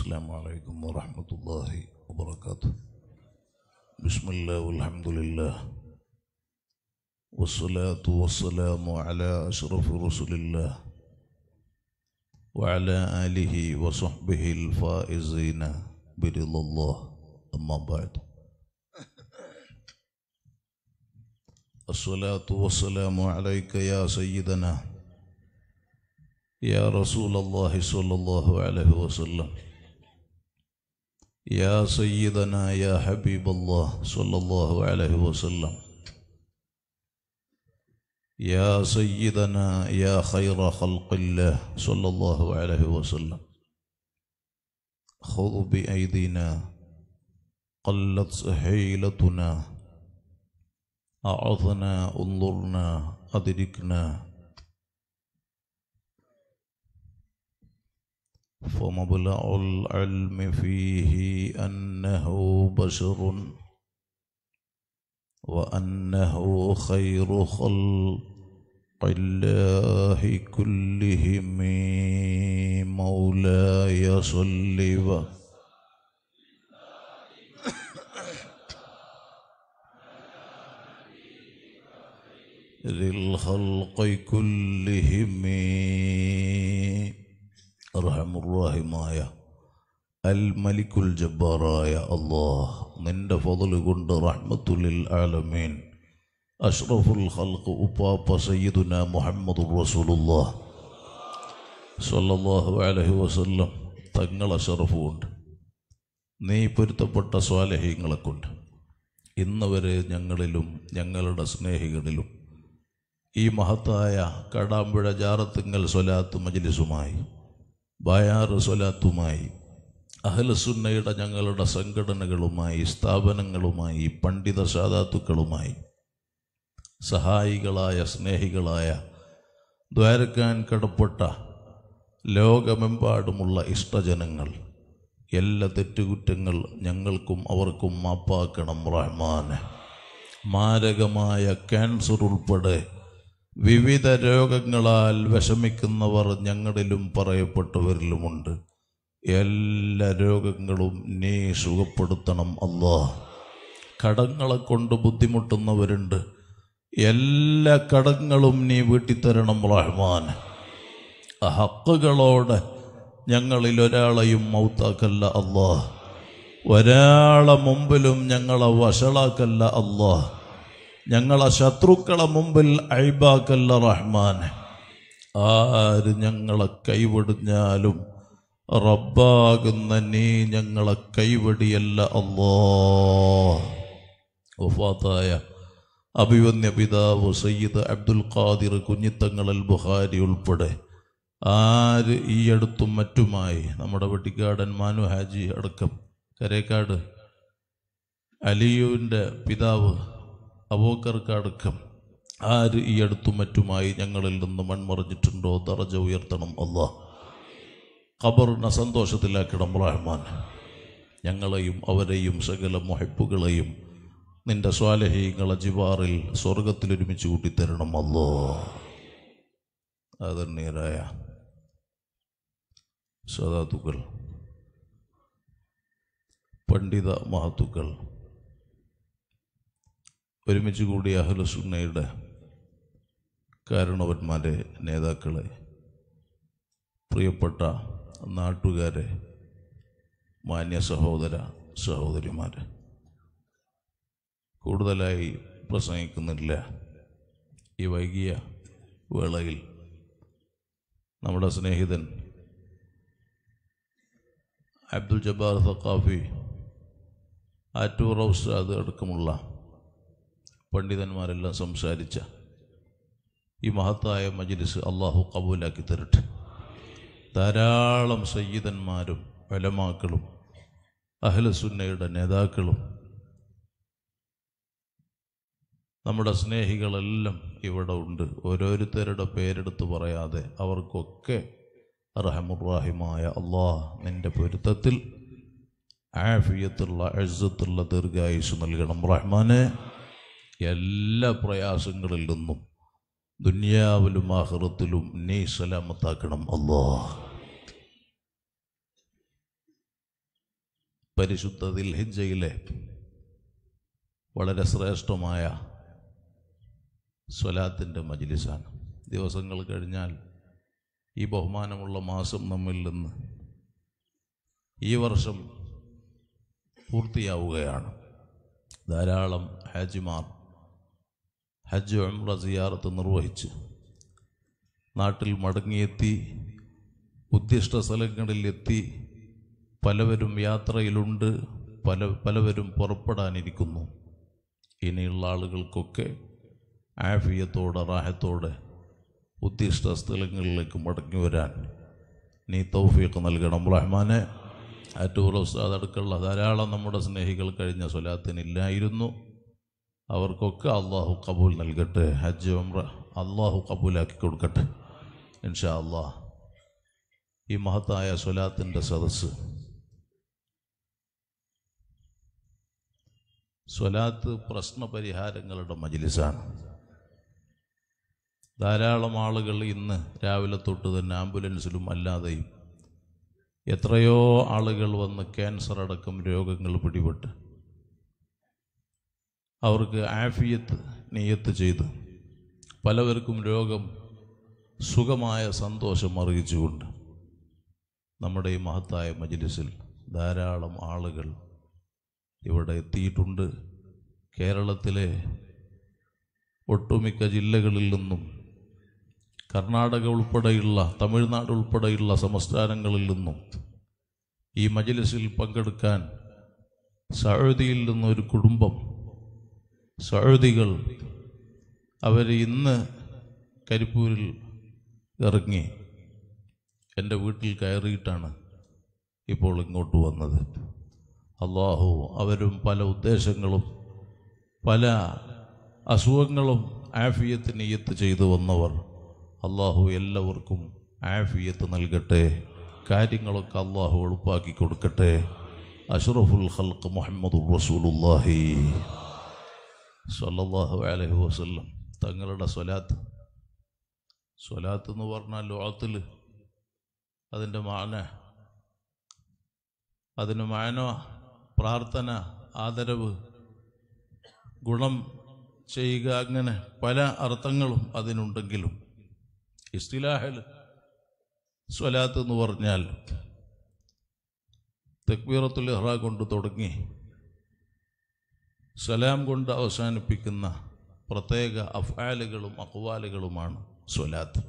السلام عليكم ورحمة الله وبركاته بسم الله والحمد لله والصلاة والسلام على أشرف رسل الله وعلى آله وصحبه الفائزين برضا الله أما بعد الصلاة والسلام عليك يا سيدنا يا رسول الله صلى الله عليه وسلم يا سيدنا يا حبيب الله صلى الله عليه وسلم يا سيدنا يا خير خلق الله صلى الله عليه وسلم خذ بأيدينا قلت حيلتنا أعظنا انظرنا أدركنا فمبلع العلم فيه أنه بشر وأنه خير خلق الله كلهم مولاي صل وسلم ذي الخلق كلهم റഹമുറാഹിമായ അൽ മലിക്കുൽ ജബ്ബാറായ അള്ളാഹ് നിൻ്റെ ഫതല് കൊണ്ട് റഹ്മത്തുലിൽ ആലമീൻ അഷ്റഫുൽ ഹൽക്ക് ഉപ്പാപ്പ സയ്യിദുന മുഹമ്മദ് റസൂലുല്ലാ സല്ലാഹു അലഹി വസ്ല്ലം തങ്ങൾ അഷറഫുമുണ്ട് നീ പൊരുത്തപ്പെട്ട സ്വാലഹ്യങ്ങളെ കൊണ്ട് ഇന്ന് വരെ ഞങ്ങളിലും ഞങ്ങളുടെ സ്നേഹികളിലും ഈ മഹത്തായ കടാമ്പുഴ ജാറത്തുങ്ങൾ സ്വലാത്ത് മജ്ലിസുമായി ബയാറ് സ്വലാത്തുമായി അഹലസുന്നയുടെ ഞങ്ങളുടെ സംഘടനകളുമായി സ്ഥാപനങ്ങളുമായി പണ്ഡിത സാധാത്തുക്കളുമായി സഹായികളായ സ്നേഹികളായ ദ്വാരക്കാൻ കടപ്പെട്ട ലോകമെമ്പാടുമുള്ള ഇഷ്ടജനങ്ങൾ എല്ലാ തെറ്റുകുറ്റങ്ങൾ ഞങ്ങൾക്കും അവർക്കും മാപ്പാക്കണം റഹ്മാൻ മാരകമായ ക്യാൻസർ ഉൾപ്പെടെ വിവിധ രോഗങ്ങളാൽ വിഷമിക്കുന്നവർ ഞങ്ങളിലും പറയപ്പെട്ടവരിലുമുണ്ട് എല്ലാ രോഗങ്ങളും നീ സുഖപ്പെടുത്തണം അല്ലോ കടങ്ങളെ കൊണ്ട് ബുദ്ധിമുട്ടുന്നവരുണ്ട് എല്ലാ കടങ്ങളും നീ വീട്ടിത്തരണം റഹ്മാൻ ഹക്കുകളോടെ ഞങ്ങളിൽ ഒരാളെയും മൗത്താക്കല്ല അല്ലോ ഒരാളെ മുമ്പിലും ഞങ്ങളെ വഷളാക്കല്ല അല്ലാ ഞങ്ങളെ ശത്രുക്കളെ മുമ്പിൽ ഐബാക്കല്ല റഹ്മാൻ ആര് ഞങ്ങളെ കൈവെടിഞ്ഞാലും റബ്ബാകുന്ന നീ ഞങ്ങളെ കൈവടിയല്ല അല്ലോ അഭിവന്യ പിതാവ് സയ്യിദ് അബ്ദുൽ ഖാദിർ അൽ ബുഹാരി ഉൾപ്പെടെ ആര് ഈ അടുത്തും മറ്റുമായി നമ്മുടെ വെട്ടിക്കാടൻ മാനു ഹാജി അടക്കം കരേക്കാട് അലിയുവിൻ്റെ പിതാവ് അബൂക്കർക്കടക്കം ആര് ഈ അടുത്തും മറ്റുമായി ഞങ്ങളിൽ നിന്ന് മൺമറിഞ്ഞിട്ടുണ്ടോ ദറജ ഉയർത്തണം അള്ളാഹ് ഖബറിനെ സന്തോഷത്തിലാക്കണം റഹ്മാൻ ഞങ്ങളെയും അവരെയും സകല മുഹിപ്പുകളെയും നിന്റെ സ്വാലഹീങ്ങളെ ജിവാറിൽ സ്വർഗത്തിൽ ഒരുമിച്ച് കൂട്ടിത്തരണം അല്ലോ ആദരണീയരായ സദാതുക്കൾ പണ്ഡിത മഹത്തുക്കൾ ഒരുമിച്ച് കൂടിയ അഹ്ലസുന്നയുടെ കാരണവന്മാരെ നേതാക്കളെ പ്രിയപ്പെട്ട നാട്ടുകാരെ മാന്യ സഹോദര സഹോദരിമാർ കൂടുതലായി പ്രസംഗിക്കുന്നില്ല ഈ വൈകിയ വേളയിൽ നമ്മുടെ സ്നേഹിതൻ അബ്ദുൽ ജബ്ബാർ സഖാഫി ആറ്റൂർ അത് അടക്കമുള്ള പണ്ഡിതന്മാരെല്ലാം സംസാരിച്ച ഈ മഹത്തായ മജ്ലിസ് അള്ളാഹു കബൂലാക്കി തരട്ടെ ധാരാളം സയ്യിദന്മാരും വലമാക്കളും അഹ്ലസുന്നയുടെ നേതാക്കളും നമ്മുടെ സ്നേഹികളെല്ലാം ഇവിടെ ഉണ്ട് ഓരോരുത്തരുടെ പേരെടുത്ത് പറയാതെ അവർക്കൊക്കെ റഹമുറാഹിമായ അള്ളാഹ് നിൻ്റെ പൊരുത്തത്തിൽ ആഫിയത്തുള്ള എഴുത്തുള്ള ദീർഘായുസ് നൽകണം റഹ്മാനെ എല്ലാ പ്രയാസങ്ങളിൽ നിന്നും ദുന്യാവിലും ആഹൃത്തിലും നീ സലാമത്താക്കണം അല്ലോ പരിശുദ്ധ ദിൽഹിജയിലെ വളരെ ശ്രേഷ്ഠമായ സ്വലാത്തിൻ്റെ മജിലിസാണ് ദിവസങ്ങൾ കഴിഞ്ഞാൽ ഈ ബഹുമാനമുള്ള മാസം നമ്മിൽ നിന്ന് ഈ വർഷം പൂർത്തിയാവുകയാണ് ധാരാളം ഹാജിമാർ ഹജ്ജ് ഉംറ സിയാറത്ത് നിർവഹിച്ചു നാട്ടിൽ മടങ്ങിയെത്തി ഉദ്ദിഷ്ട സ്ഥലങ്ങളിൽ എത്തി പലവരും യാത്രയിലുണ്ട് പല പലവരും പുറപ്പെടാനിരിക്കുന്നു ഇനിയുള്ള ആളുകൾക്കൊക്കെ ആഫിയത്തോടെ റാഹത്തോടെ ഉദ്ദിഷ്ട സ്ഥലങ്ങളിലേക്ക് മടങ്ങി വരാൻ നീ തൗഫീഖ് നൽകണം റഹ്മാനെ അറ്റൂർ ഉസ്താദ് അടുക്കുള്ള ധാരാളം നമ്മുടെ സ്നേഹികൾ കഴിഞ്ഞ സ്വലാത്തിനില്ലായിരുന്നു അവർക്കൊക്കെ അള്ളാഹു കബൂൽ നൽകട്ടെ ഹജ്ജ് ഉംറ അള്ളാഹു കബൂലാക്കി കൊടുക്കട്ടെ ഇൻഷാ അള്ളാഹ് ഈ മഹത്തായ സ്വലാത്തിൻ്റെ സദസ്സ് സ്വലാത്ത് പ്രശ്നപരിഹാരങ്ങളുടെ മജിലിസാണ് ധാരാളം ആളുകൾ ഇന്ന് രാവിലെ തൊട്ട് തന്നെ ആംബുലൻസിലും അല്ലാതെയും എത്രയോ ആളുകൾ വന്ന് ക്യാൻസർ അടക്കം രോഗങ്ങൾ പിടിപെട്ട് അവർക്ക് ആഫിയത്ത് നെയ്യത്ത് ചെയ്ത് പലവർക്കും രോഗം സുഖമായ സന്തോഷം അറിയിച്ചുകൊണ്ട് നമ്മുടെ ഈ മഹത്തായ മജിലിസിൽ ധാരാളം ആളുകൾ ഇവിടെ എത്തിയിട്ടുണ്ട് കേരളത്തിലെ ഒട്ടുമിക്ക ജില്ലകളിൽ നിന്നും കർണാടക ഉൾപ്പെടെയുള്ള തമിഴ്നാട് ഉൾപ്പെടെയുള്ള സംസ്ഥാനങ്ങളിൽ നിന്നും ഈ മജിലിസിൽ പങ്കെടുക്കാൻ സൗദിയിൽ നിന്നൊരു കുടുംബം സൗദികൾ അവർ ഇന്ന് കരിപ്പൂരിൽ ഇറങ്ങി എൻ്റെ വീട്ടിൽ കയറിയിട്ടാണ് ഇപ്പോൾ ഇങ്ങോട്ട് വന്നത് അള്ളാഹു അവരും പല ഉദ്ദേശങ്ങളും പല അസുഖങ്ങളും ആഫിയത്തിന് എത്ത് ചെയ്തു വന്നവർ അള്ളാഹു എല്ലാവർക്കും ആഫിയത്ത് നൽകട്ടെ കാര്യങ്ങളൊക്കെ അള്ളാഹു എളുപ്പാക്കി കൊടുക്കട്ടെ അഷ്റഫുൽ ഹൽക്ക് മുഹമ്മദ് റസൂലുല്ലാഹി സൊല്ലാഹു അലഹു വസ്ല്ലം തങ്ങളുടെ സ്വലാത്ത് സ്വലാത്ത് എന്ന് പറഞ്ഞാൽ ലോകത്തിൽ അതിൻ്റെ മാന അതിന് മാന പ്രാർത്ഥന ആദരവ് ഗുണം ചെയ്യുക അങ്ങനെ പല അർത്ഥങ്ങളും അതിനുണ്ടെങ്കിലും ഇസ്തിലാഹൽ സ്വലാത്ത് എന്ന് പറഞ്ഞാൽ തെക്വീറത്തുൽ ഇഹ്റ കൊണ്ട് തുടങ്ങി സലാം കൊണ്ട് അവസാനിപ്പിക്കുന്ന പ്രത്യേക അഫാലുകളും അക്വാലുകളുമാണ് സ്വലാത്ത്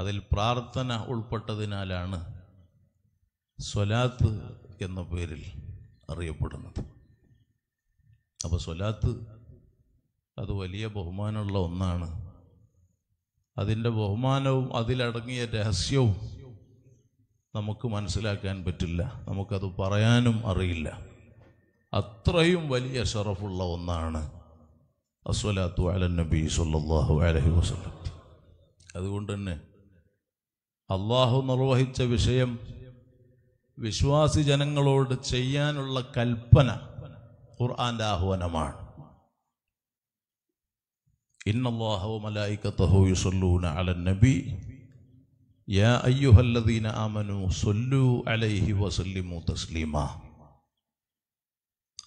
അതിൽ പ്രാർത്ഥന ഉൾപ്പെട്ടതിനാലാണ് സ്വലാത്ത് എന്ന പേരിൽ അറിയപ്പെടുന്നത് അപ്പോൾ സ്വലാത്ത് അത് വലിയ ബഹുമാനമുള്ള ഒന്നാണ് അതിൻ്റെ ബഹുമാനവും അതിലടങ്ങിയ രഹസ്യവും നമുക്ക് മനസ്സിലാക്കാൻ പറ്റില്ല നമുക്കത് പറയാനും അറിയില്ല അത്രയും വലിയ ഷറഫുള്ള ഒന്നാണ് അസ്വലാത്തു അല നബി സല്ലാഹു അലഹി വസ്ലം അതുകൊണ്ട് തന്നെ അള്ളാഹു നിർവഹിച്ച വിഷയം വിശ്വാസി ജനങ്ങളോട് ചെയ്യാനുള്ള കൽപ്പന ഖുർആന്റെ ആഹ്വാനമാണ് ഇന്നല്ലാഹു തസ്ലീമ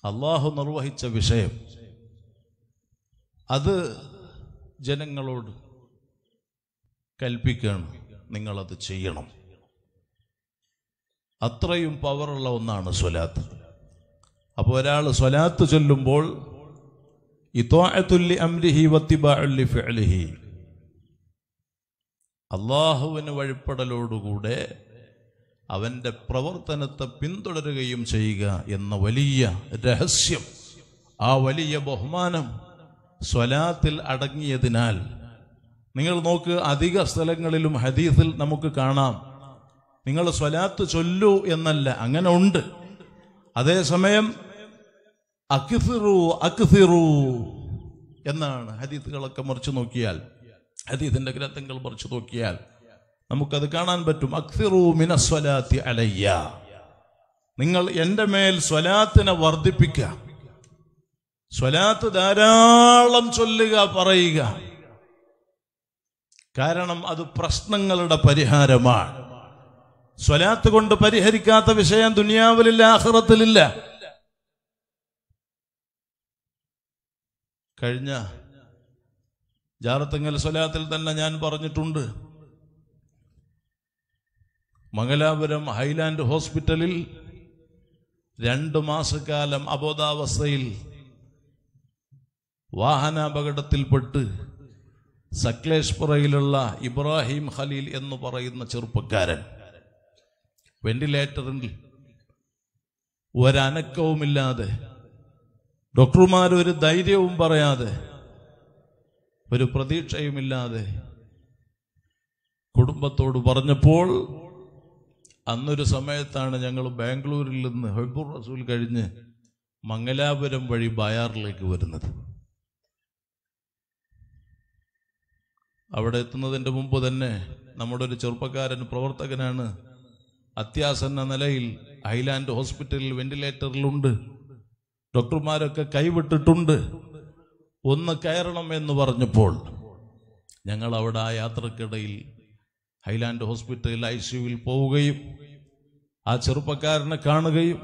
അള്ളാഹു നിർവഹിച്ച വിഷയം അത് ജനങ്ങളോട് കൽപ്പിക്കണം നിങ്ങളത് ചെയ്യണം അത്രയും പവറുള്ള ഒന്നാണ് സ്വലാത്ത് അപ്പോൾ ഒരാൾ സ്വലാത്ത് ചൊല്ലുമ്പോൾ ഇത്തോഅത്തുല്ലി അംലിഹി വത്തിബാഉല്ലി ഫലിഹി അള്ളാഹുവിന് വഴിപ്പെടലോടുകൂടെ അവൻ്റെ പ്രവർത്തനത്തെ പിന്തുടരുകയും ചെയ്യുക എന്ന വലിയ രഹസ്യം ആ വലിയ ബഹുമാനം സ്വലാത്തിൽ അടങ്ങിയതിനാൽ നിങ്ങൾ നോക്ക് അധിക സ്ഥലങ്ങളിലും ഹദീസിൽ നമുക്ക് കാണാം നിങ്ങൾ സ്വലാത്ത് ചൊല്ലൂ എന്നല്ല അങ്ങനെ ഉണ്ട് അതേസമയം അക്സിറു അക്സിറു എന്നാണ് ഹദീസുകളൊക്കെ മറിച്ചു നോക്കിയാൽ ഹദീസിൻ്റെ ഗ്രന്ഥങ്ങൾ മറിച്ചു നോക്കിയാൽ നമുക്കത് കാണാൻ പറ്റും മിന മിനസ്വലാത്തി അലയ്യ നിങ്ങൾ എൻ്റെ മേൽ സ്വലാത്തിനെ വർദ്ധിപ്പിക്കുക സ്വലാത്ത് ധാരാളം ചൊല്ലുക പറയുക കാരണം അത് പ്രശ്നങ്ങളുടെ പരിഹാരമാണ് സ്വലാത്ത് കൊണ്ട് പരിഹരിക്കാത്ത വിഷയം ദുനിയാവിലില്ല ആഹ്റത്തിലില്ല കഴിഞ്ഞ ജാറത്തെങ്കിൽ സ്വലാത്തിൽ തന്നെ ഞാൻ പറഞ്ഞിട്ടുണ്ട് മംഗലാപുരം ഹൈലാൻഡ് ഹോസ്പിറ്റലിൽ രണ്ട് മാസക്കാലം അബോധാവസ്ഥയിൽ വാഹനാപകടത്തിൽപ്പെട്ട് സക്ലേഷ്പുറയിലുള്ള ഇബ്രാഹിം ഖലീൽ എന്ന് പറയുന്ന ചെറുപ്പക്കാരൻ വെന്റിലേറ്ററിൽ ഒരനക്കവുമില്ലാതെ ഡോക്ടർമാർ ഒരു ധൈര്യവും പറയാതെ ഒരു പ്രതീക്ഷയുമില്ലാതെ കുടുംബത്തോട് പറഞ്ഞപ്പോൾ അന്നൊരു സമയത്താണ് ഞങ്ങൾ ബാംഗ്ലൂരിൽ നിന്ന് ഹബൂർ റസൂൽ കഴിഞ്ഞ് മംഗലാപുരം വഴി ബയാറിലേക്ക് വരുന്നത് അവിടെ എത്തുന്നതിൻ്റെ മുമ്പ് തന്നെ നമ്മുടെ ഒരു ചെറുപ്പക്കാരൻ പ്രവർത്തകനാണ് അത്യാസന്ന നിലയിൽ ഹൈലാൻഡ് ഹോസ്പിറ്റലിൽ വെന്റിലേറ്ററിലുണ്ട് ഡോക്ടർമാരൊക്കെ കൈവിട്ടിട്ടുണ്ട് ഒന്ന് കയറണം എന്ന് പറഞ്ഞപ്പോൾ ഞങ്ങൾ അവിടെ ആ യാത്രക്കിടയിൽ ഹൈലാൻഡ് ഹോസ്പിറ്റലിൽ ഐ സിയുവിൽ പോവുകയും ആ ചെറുപ്പക്കാരനെ കാണുകയും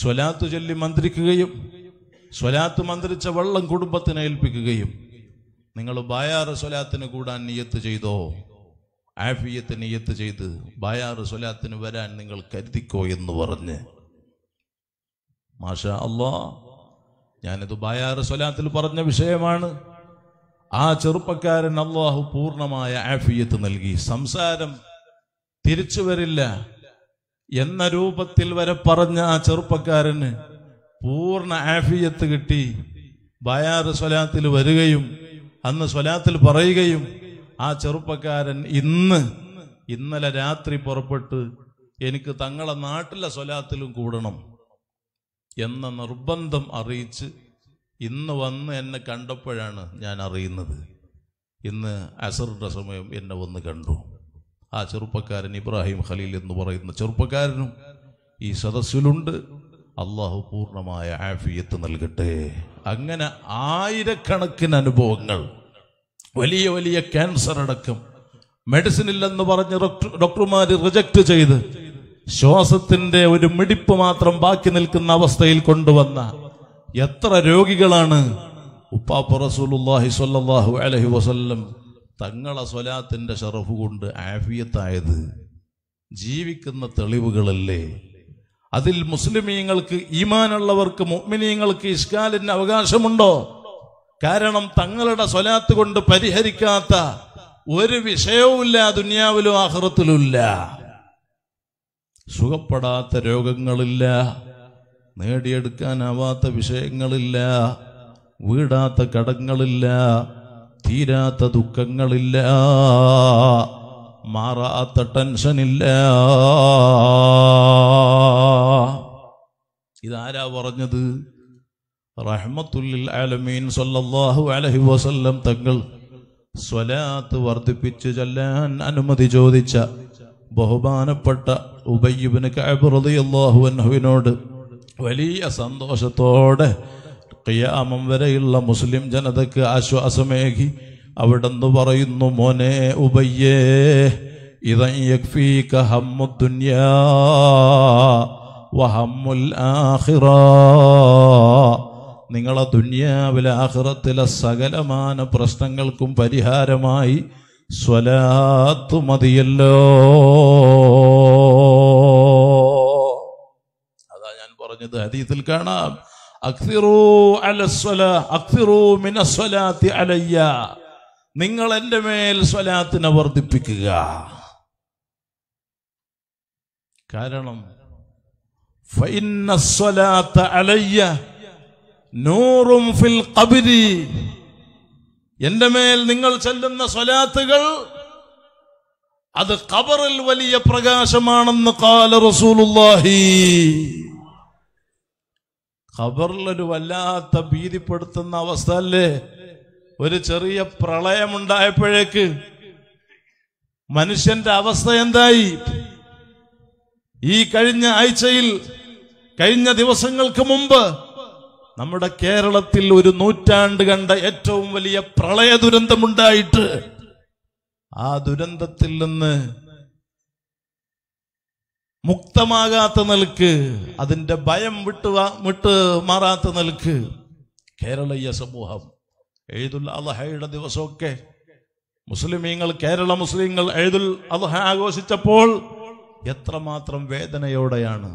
സ്വലാത്ത് ചൊല്ലി മന്ത്രിക്കുകയും സ്വലാത്ത് മന്ത്രിച്ച വെള്ളം കുടുംബത്തിന് ഏൽപ്പിക്കുകയും നിങ്ങൾ ബായാറ് സ്വലാത്തിന് കൂടാൻ നിയത്ത് ചെയ്തോ ആഫിയത്ത് നിയത്ത് ചെയ്ത് ബായാറ് സ്വലാത്തിന് വരാൻ നിങ്ങൾ കരുതിക്കോ എന്ന് പറഞ്ഞ് മാഷ അള്ളാ ഞാനിത് ബായാറ് സ്വലാത്തിൽ പറഞ്ഞ വിഷയമാണ് ആ ചെറുപ്പക്കാരൻ അള്ളാഹു പൂർണ്ണമായ ആഫിയത്ത് നൽകി സംസാരം തിരിച്ചു വരില്ല എന്ന രൂപത്തിൽ വരെ പറഞ്ഞ ആ ചെറുപ്പക്കാരന് പൂർണ്ണ ആഫിയത്ത് കിട്ടി ബയാറ് സ്വലാത്തിൽ വരികയും അന്ന് സ്വലാത്തിൽ പറയുകയും ആ ചെറുപ്പക്കാരൻ ഇന്ന് ഇന്നലെ രാത്രി പുറപ്പെട്ട് എനിക്ക് തങ്ങളെ നാട്ടിലെ സ്വലാത്തിലും കൂടണം എന്ന നിർബന്ധം അറിയിച്ച് ഇന്ന് വന്ന് എന്നെ കണ്ടപ്പോഴാണ് ഞാൻ അറിയുന്നത് ഇന്ന് അസറിൻ്റെ സമയം എന്നെ വന്ന് കണ്ടു ആ ചെറുപ്പക്കാരൻ ഇബ്രാഹിം ഖലീൽ എന്ന് പറയുന്ന ചെറുപ്പക്കാരനും ഈ സദസ്സിലുണ്ട് അള്ളാഹു പൂർണ്ണമായ ആഫിയത്ത് നൽകട്ടെ അങ്ങനെ ആയിരക്കണക്കിന് അനുഭവങ്ങൾ വലിയ വലിയ ക്യാൻസർ അടക്കം മെഡിസിൻ ഇല്ലെന്ന് പറഞ്ഞ് ഡോക്ടർമാർ റിജക്റ്റ് ചെയ്ത് ശ്വാസത്തിന്റെ ഒരു മിടിപ്പ് മാത്രം ബാക്കി നിൽക്കുന്ന അവസ്ഥയിൽ കൊണ്ടുവന്ന എത്ര രോഗികളാണ് ഉപ്പാപ്പ റസൂലുല്ലാഹി സ്വല്ലാഹു അലഹി വസല്ലം തങ്ങളെ സ്വലാത്തിൻ്റെ ഷറഫ് കൊണ്ട് ആഫിയത്തായത് ജീവിക്കുന്ന തെളിവുകളല്ലേ അതിൽ മുസ്ലിമീങ്ങൾക്ക് ഈമാനുള്ളവർക്ക് മുഗ്മിനീങ്ങൾക്ക് ഇഷ്കാലിന് അവകാശമുണ്ടോ കാരണം തങ്ങളുടെ സ്വലാത്ത് കൊണ്ട് പരിഹരിക്കാത്ത ഒരു വിഷയവുമില്ല ദുനിയാവിലും ആഹ്റത്തിലുമില്ല സുഖപ്പെടാത്ത രോഗങ്ങളില്ല നേടിയെടുക്കാനാവാത്ത വിഷയങ്ങളില്ല വീടാത്ത കടങ്ങളില്ല തീരാത്ത ദുഃഖങ്ങളില്ല മാറാത്ത ടെൻഷനില്ല ഇതാരാ പറഞ്ഞത് റഹ്മത്തുല്ലിൽ ആലമീൻ സല്ലല്ലാഹു അലഹി വസല്ലം തങ്ങൾ സ്വലാത്ത് വർദ്ധിപ്പിച്ച് ചെല്ലാൻ അനുമതി ചോദിച്ച ബഹുമാനപ്പെട്ട ഉബയ്യബിന് കഅബ് റളിയല്ലാഹു അൻഹുവിനോട് വലിയ സന്തോഷത്തോടെ ഖിയാമം വരെയുള്ള മുസ്ലിം ജനതയ്ക്ക് ആശ്വാസമേകി അവിടെന്ന് പറയുന്നു മോനെ ഉബയ്യേ ആഖിറ നിങ്ങളെ ദുന്യാവിലെ ആഹ്റത്തിലെ സകലമാന പ്രശ്നങ്ങൾക്കും പരിഹാരമായി സ്വലാത്തു മതിയല്ലോ പറഞ്ഞത് അതീത്തിൽ കാണാം നിങ്ങൾ എൻ്റെ മേൽ സ്വലാത്തിനെ വർദ്ധിപ്പിക്കുക കാരണം നൂറും ഫിൽ കബിരി എൻ്റെ മേൽ നിങ്ങൾ ചെല്ലുന്ന സ്വലാത്തുകൾ അത് ഖബറിൽ വലിയ പ്രകാശമാണെന്ന് കാല റസൂലുല്ലാഹി ഖബറിലൊരു വല്ലാത്ത ഭീതിപ്പെടുത്തുന്ന അവസ്ഥ അല്ലേ ഒരു ചെറിയ പ്രളയമുണ്ടായപ്പോഴേക്ക് മനുഷ്യന്റെ അവസ്ഥ എന്തായി ഈ കഴിഞ്ഞ ആഴ്ചയിൽ കഴിഞ്ഞ ദിവസങ്ങൾക്ക് മുമ്പ് നമ്മുടെ കേരളത്തിൽ ഒരു നൂറ്റാണ്ട് കണ്ട ഏറ്റവും വലിയ പ്രളയ ദുരന്തമുണ്ടായിട്ട് ആ ദുരന്തത്തിൽ നിന്ന് മുക്തമാകാത്ത നിലക്ക് അതിൻ്റെ ഭയം വിട്ടു വിട്ട് മാറാത്ത നിലക്ക് കേരളീയ സമൂഹം എഴുതുൽ അലഹയുടെ ദിവസമൊക്കെ മുസ്ലിമീങ്ങൾ കേരള മുസ്ലിങ്ങൾ എഴുതുൽ അലഹ ആഘോഷിച്ചപ്പോൾ എത്രമാത്രം വേദനയോടെയാണ്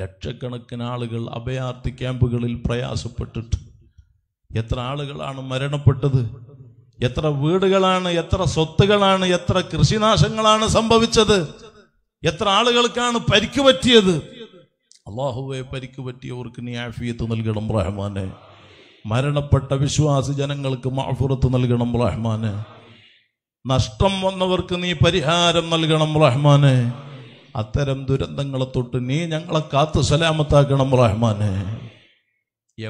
ലക്ഷക്കണക്കിന് ആളുകൾ അഭയാർത്ഥി ക്യാമ്പുകളിൽ പ്രയാസപ്പെട്ടിട്ട് എത്ര ആളുകളാണ് മരണപ്പെട്ടത് എത്ര വീടുകളാണ് എത്ര സ്വത്തുകളാണ് എത്ര കൃഷിനാശങ്ങളാണ് സംഭവിച്ചത് എത്ര ആളുകൾക്കാണ് പരിക്ക് പറ്റിയത് അള്ളാഹുവെ പരിക്ക് പറ്റിയവർക്ക് നീ ആഫിയത്ത് നൽകണം റഹ്മാനെ മരണപ്പെട്ട വിശ്വാസി ജനങ്ങൾക്ക് മാഫുറത്ത് നൽകണം റഹ്മാനെ നഷ്ടം വന്നവർക്ക് നീ പരിഹാരം നൽകണം റഹ്മാനെ അത്തരം ദുരന്തങ്ങളെ തൊട്ട് നീ ഞങ്ങളെ കാത്തു സലാമത്താക്കണം റഹ്മാനെ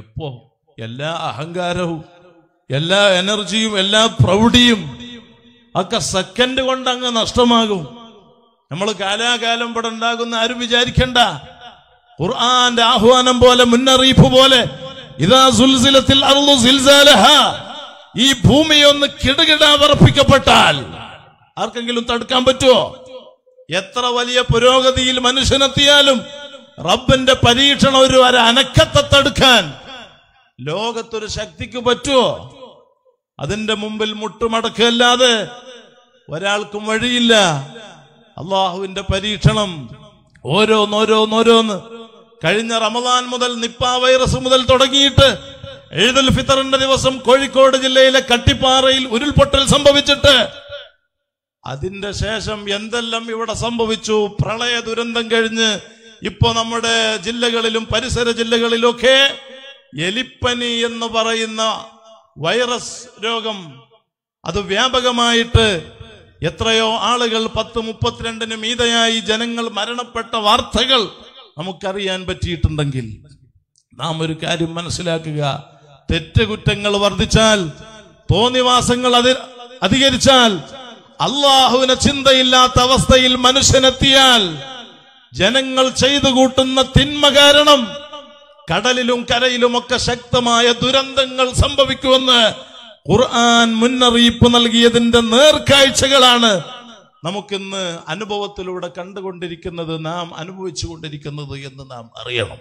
എപ്പോ എല്ലാ അഹങ്കാരവും എല്ലാ എനർജിയും എല്ലാ പ്രൗഢിയും ഒക്കെ സെക്കൻഡ് കൊണ്ട് അങ്ങ് നഷ്ടമാകും നമ്മൾ കാലാകാലം ഇവിടെ ഉണ്ടാകുന്ന ആരും വിചാരിക്കണ്ട ഖുർആന്റെ ആഹ്വാനം പോലെ മുന്നറിയിപ്പ് പോലെ ഇതാ സുൽസിലത്തിൽ ഈ ഭൂമി ഒന്ന് കിടുകിട ആർക്കെങ്കിലും തടുക്കാൻ പറ്റുമോ എത്ര വലിയ പുരോഗതിയിൽ മനുഷ്യനെത്തിയാലും റബ്ബിന്റെ പരീക്ഷണം ഒരു വരെ അനക്കത്തെ തടുക്കാൻ ലോകത്തൊരു ശക്തിക്ക് പറ്റുമോ അതിന്റെ മുമ്പിൽ മുട്ടുമടക്കല്ലാതെ ഒരാൾക്കും വഴിയില്ല അള്ളാഹുവിന്റെ പരീക്ഷണം ഓരോന്നോരോന്നോരോന്ന് കഴിഞ്ഞ റമദാൻ മുതൽ നിപ്പ വൈറസ് മുതൽ തുടങ്ങിയിട്ട് എഴുതൽ ഫിത്തറിന്റെ ദിവസം കോഴിക്കോട് ജില്ലയിലെ കട്ടിപ്പാറയിൽ ഉരുൾപൊട്ടൽ സംഭവിച്ചിട്ട് അതിന്റെ ശേഷം എന്തെല്ലാം ഇവിടെ സംഭവിച്ചു പ്രളയ ദുരന്തം കഴിഞ്ഞ് ഇപ്പൊ നമ്മുടെ ജില്ലകളിലും പരിസര ജില്ലകളിലൊക്കെ എലിപ്പനി എന്ന് പറയുന്ന വൈറസ് രോഗം അത് വ്യാപകമായിട്ട് എത്രയോ ആളുകൾ പത്ത് മുപ്പത്തിരണ്ടിന് മീതയായി ജനങ്ങൾ മരണപ്പെട്ട വാർത്തകൾ നമുക്കറിയാൻ പറ്റിയിട്ടുണ്ടെങ്കിൽ നാം ഒരു കാര്യം മനസ്സിലാക്കുക തെറ്റുകുറ്റങ്ങൾ വർദ്ധിച്ചാൽ തോന്നിവാസങ്ങൾ അതി അധികരിച്ചാൽ അള്ളാഹുവിന് ചിന്തയില്ലാത്ത അവസ്ഥയിൽ മനുഷ്യനെത്തിയാൽ ജനങ്ങൾ ചെയ്തു കൂട്ടുന്ന തിന്മ കാരണം കടലിലും കരയിലുമൊക്കെ ശക്തമായ ദുരന്തങ്ങൾ സംഭവിക്കുമെന്ന് ഖുർആൻ മുന്നറിയിപ്പ് നൽകിയതിന്റെ നേർക്കാഴ്ചകളാണ് നമുക്കിന്ന് അനുഭവത്തിലൂടെ കണ്ടുകൊണ്ടിരിക്കുന്നത് നാം അനുഭവിച്ചു കൊണ്ടിരിക്കുന്നത് എന്ന് നാം അറിയണം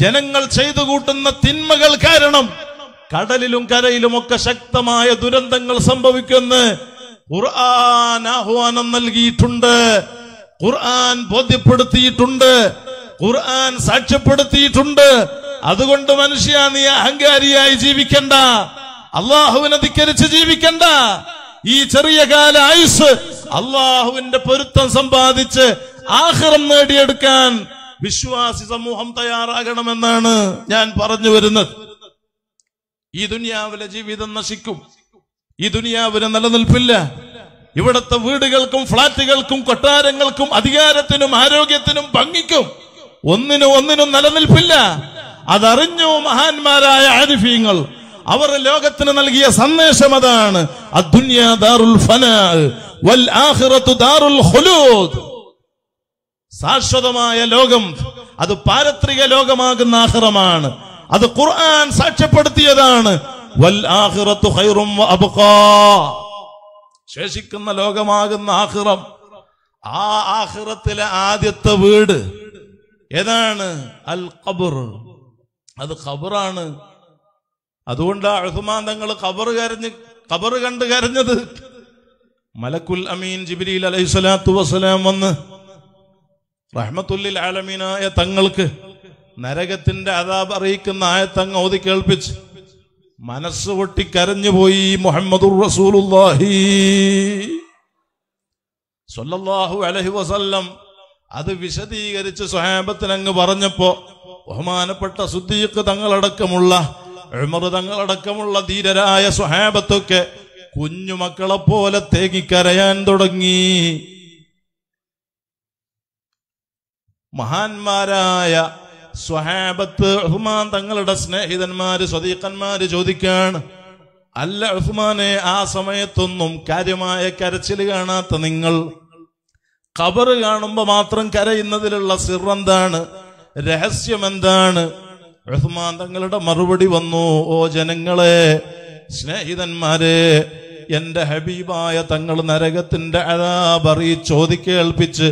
ജനങ്ങൾ ചെയ്തു കൂട്ടുന്ന തിന്മകൾ കാരണം കടലിലും കരയിലും ഒക്കെ ശക്തമായ ദുരന്തങ്ങൾ സംഭവിക്കുന്ന ഖുർആൻ ആഹ്വാനം നൽകിയിട്ടുണ്ട് ഖുർആൻ ബോധ്യപ്പെടുത്തിയിട്ടുണ്ട് ഖുർആൻ സാക്ഷ്യപ്പെടുത്തിയിട്ടുണ്ട് അതുകൊണ്ട് മനുഷ്യ നീ അഹങ്കാരിയായി ജീവിക്കണ്ട അള്ളാഹുവിനെ ധിക്കരിച്ച് ജീവിക്കണ്ട ഈ ചെറിയ കാല ആയുസ് അള്ളാഹുവിന്റെ പൊരുത്തം സമ്പാദിച്ച് ആഹ്റം നേടിയെടുക്കാൻ വിശ്വാസി സമൂഹം തയ്യാറാകണമെന്നാണ് ഞാൻ പറഞ്ഞു വരുന്നത് ഈ ദുനിയാവിലെ ജീവിതം നശിക്കും ഈ ദുനിയാവിന് നിലനിൽപ്പില്ല ഇവിടത്തെ വീടുകൾക്കും ഫ്ളാറ്റുകൾക്കും കൊട്ടാരങ്ങൾക്കും അധികാരത്തിനും ആരോഗ്യത്തിനും ഭംഗിക്കും ഒന്നിനും ഒന്നിനും നിലനിൽപ്പില്ല അതറിഞ്ഞു മഹാന്മാരായ ആരിഫീങ്ങൾ അവർ ലോകത്തിന് നൽകിയ സന്ദേശം അതാണ് ശാശ്വതമായ ലോകം അത് പാരത്രിക ലോകമാകുന്ന ആഹ്റമാണ് അത് ഖുർആൻ സാക്ഷ്യപ്പെടുത്തിയതാണ് ശേഷിക്കുന്ന ലോകമാകുന്ന ആഹ്റം ആ ആഹ്റത്തിലെ ആദ്യത്തെ വീട് ഏതാണ് അൽ ഖബർ അത് ഖബറാണ് അതുകൊണ്ടാണ് ഉഹ്മാൻ തങ്ങൾ ഖബർ കരഞ്ഞ് ഖബർ കണ്ട് കരഞ്ഞത് മലക്കുൽ അമീൻ ജിബിലി അലൈഹി സ്വലാത്തു വസ്സലാം വന്ന് റഹ്മത്തുല്ലിൽ ആലമീനായ തങ്ങൾക്ക് നരകത്തിന്റെ അതാബ് അറിയിക്കുന്ന ആയത്തങ്ങ് ഓതി കേൾപ്പിച്ച് മനസ്സ് പൊട്ടി കരഞ്ഞുപോയി മുഹമ്മദ് റസൂലുല്ലാഹി സ്വല്ലല്ലാഹു അലൈഹി വസല്ലം അത് വിശദീകരിച്ച് അങ്ങ് പറഞ്ഞപ്പോ ബഹുമാനപ്പെട്ട സുദ്ദീഖ് തങ്ങളടക്കമുള്ള എമർ തങ്ങളടക്കമുള്ള ധീരരായ സ്വഹാബത്തൊക്കെ കുഞ്ഞുമക്കളെ പോലെ തേങ്ങിക്കരയാൻ തുടങ്ങി മഹാന്മാരായ സ്വഹാബത്ത് അഹ്മാൻ തങ്ങളുടെ സ്നേഹിതന്മാര് സ്വദീഖന്മാര് ചോദിക്കാണ് അല്ല അഹ്മാനെ ആ സമയത്തൊന്നും കാര്യമായ കരച്ചിൽ കാണാത്ത നിങ്ങൾ ഖബറ് കാണുമ്പോൾ മാത്രം കരയുന്നതിലുള്ള സിറെന്താണ് രഹസ്യം എന്താണ് റഹ്മാൻ തങ്ങളുടെ മറുപടി വന്നു ഓ ജനങ്ങളെ സ്നേഹിതന്മാരെ എന്റെ ഹബീബായ തങ്ങൾ നരകത്തിന്റെ അതാബറി ചോദിക്കേൽപ്പിച്ച്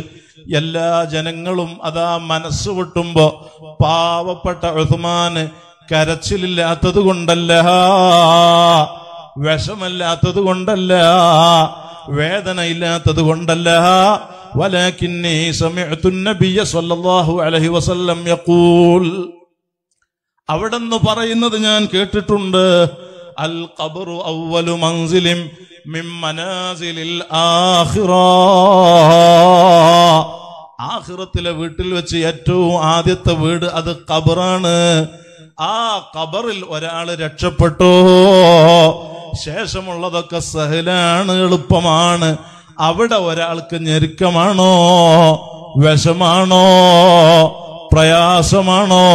എല്ലാ ജനങ്ങളും അതാ മനസ്സ് വിട്ടുമ്പോ പാവപ്പെട്ട റഹ്മാന് കരച്ചിലില്ലാത്തത് കൊണ്ടല്ല വിഷമല്ലാത്തത് കൊണ്ടല്ല ഇല്ലാത്തത് കൊണ്ടല്ല ولكني سمعت النبي صلى الله عليه وسلم يقول അവിടെന്ന് പറയുന്നത് ഞാൻ കേട്ടിട്ടുണ്ട് അൽ ഖബറു അവലു മൻസിലിം മിം മനാസിലിൽ ആഖിറ ആഖിറത്തിലെ വീട്ടിൽ വെച്ച് ഏറ്റവും ആദ്യത്തെ വീട് അത് ഖബറാണ് ആ ഖബറിൽ ഒരാൾ രക്ഷപ്പെട്ടു ശേഷമുള്ളതൊക്കെ സഹലാണ് എളുപ്പമാണ് അവിടെ ഒരാൾക്ക് ഞെരുക്കമാണോ വിഷമാണോ പ്രയാസമാണോ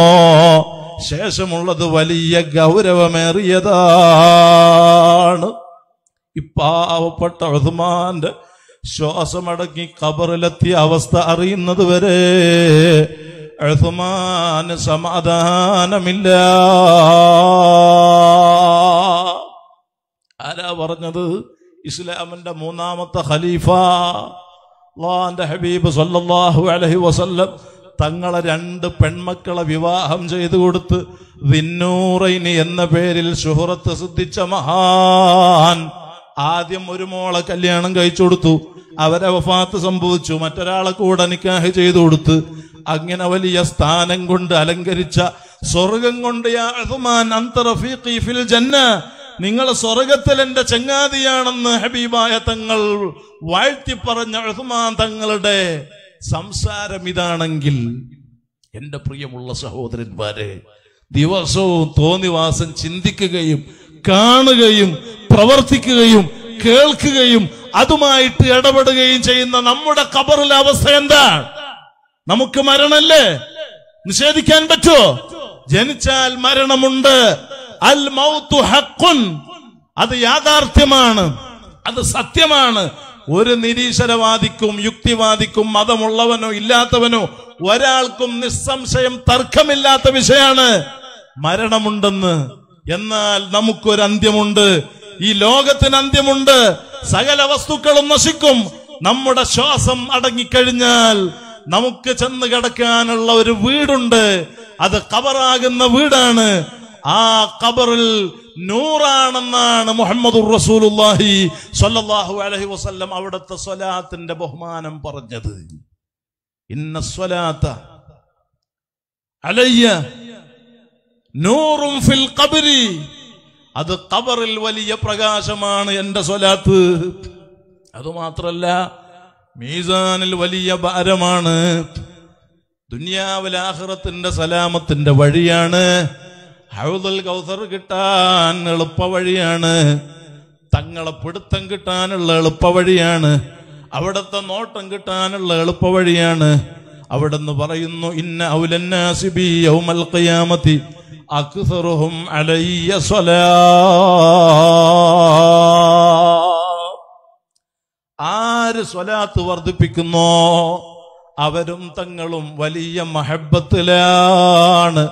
ശേഷമുള്ളത് വലിയ ഗൗരവമേറിയതാണ് ഇപ്പാവപ്പെട്ട ഉസ്മാന്റെ ശ്വാസമടക്കി കബറിലെത്തിയ അവസ്ഥ അറിയുന്നത് വരെ എഴുതുമാന് സമാധാനമില്ല ആരാ പറഞ്ഞത് ഇസ്ലാമിന്റെ മൂന്നാമത്തെ ഖലീഫ അള്ളാന്റെ ഹബീബ് സല്ലാഹു അലഹി വസല്ലം തങ്ങളെ രണ്ട് പെൺമക്കളെ വിവാഹം ചെയ്തു കൊടുത്ത് വിന്നൂറൈനി എന്ന പേരിൽ ശുഹറത്ത് സിദ്ധിച്ച മഹാൻ ആദ്യം ഒരു മോളെ കല്യാണം കഴിച്ചു കൊടുത്തു അവരെ വഫാത്ത് സംഭവിച്ചു മറ്റൊരാളെ കൂടെ നിക്കാഹ് ചെയ്തു കൊടുത്ത് അങ്ങനെ വലിയ സ്ഥാനം കൊണ്ട് അലങ്കരിച്ച സ്വർഗം കൊണ്ട് നിങ്ങൾ സ്വർഗത്തിൽ എന്റെ ചങ്ങാതിയാണെന്ന് ഹബീബായ തങ്ങൾ വാഴ്ത്തി പറഞ്ഞ ഉഹ്മാൻ തങ്ങളുടെ സംസാരം ഇതാണെങ്കിൽ എൻ്റെ പ്രിയമുള്ള സഹോദരന്മാരെ ദിവസവും തോന്നിവാസം ചിന്തിക്കുകയും കാണുകയും പ്രവർത്തിക്കുകയും കേൾക്കുകയും അതുമായിട്ട് ഇടപെടുകയും ചെയ്യുന്ന നമ്മുടെ കബറിലെ അവസ്ഥ എന്താ നമുക്ക് മരണല്ലേ നിഷേധിക്കാൻ പറ്റുമോ ജനിച്ചാൽ മരണമുണ്ട് അൽ അത് യാഥാർത്ഥ്യമാണ് അത് സത്യമാണ് ഒരു നിരീശ്വരവാദിക്കും യുക്തിവാദിക്കും മതമുള്ളവനോ ഇല്ലാത്തവനോ ഒരാൾക്കും നിസ്സംശയം തർക്കമില്ലാത്ത വിഷയമാണ് മരണമുണ്ടെന്ന് എന്നാൽ നമുക്കൊരു അന്ത്യമുണ്ട് ഈ ലോകത്തിന് അന്ത്യമുണ്ട് സകല വസ്തുക്കളും നശിക്കും നമ്മുടെ ശ്വാസം അടങ്ങിക്കഴിഞ്ഞാൽ നമുക്ക് ചെന്ന് കിടക്കാനുള്ള ഒരു വീടുണ്ട് അത് കവറാകുന്ന വീടാണ് ആ ഖബറിൽ നൂറാണെന്നാണ് മുഹമ്മദ് റസൂലുല്ലാഹി സല്ലാഹു അലഹി വസ്ല്ലം അവിടുത്തെ സ്വലാത്തിന്റെ ബഹുമാനം പറഞ്ഞത് ഇന്ന സ്വലാത്ത അലയ്യ നൂറും ഫിൽ കബരി അത് കബറിൽ വലിയ പ്രകാശമാണ് എന്റെ സ്വലാത്ത് അതുമാത്രല്ല മീസാനിൽ വലിയ ഭാരമാണ് ദുനിയാവിലാഹ്റത്തിന്റെ സലാമത്തിന്റെ വഴിയാണ് ഹൗദുൽ കൗസർ കിട്ടാൻ എളുപ്പ വഴിയാണ് തങ്ങളെ പിടുത്തം കിട്ടാനുള്ള എളുപ്പ വഴിയാണ് അവിടുത്തെ നോട്ടം കിട്ടാനുള്ള എളുപ്പ വഴിയാണ് നിന്ന് പറയുന്നു ഇന്ന ഔലന്നാസിബി യൗമൽ അക്സറുഹും അലയ്യ സ്വലാ ആര് സ്വലാത്ത് വർദ്ധിപ്പിക്കുന്നോ അവരും തങ്ങളും വലിയ മഹബത്തിലാണ്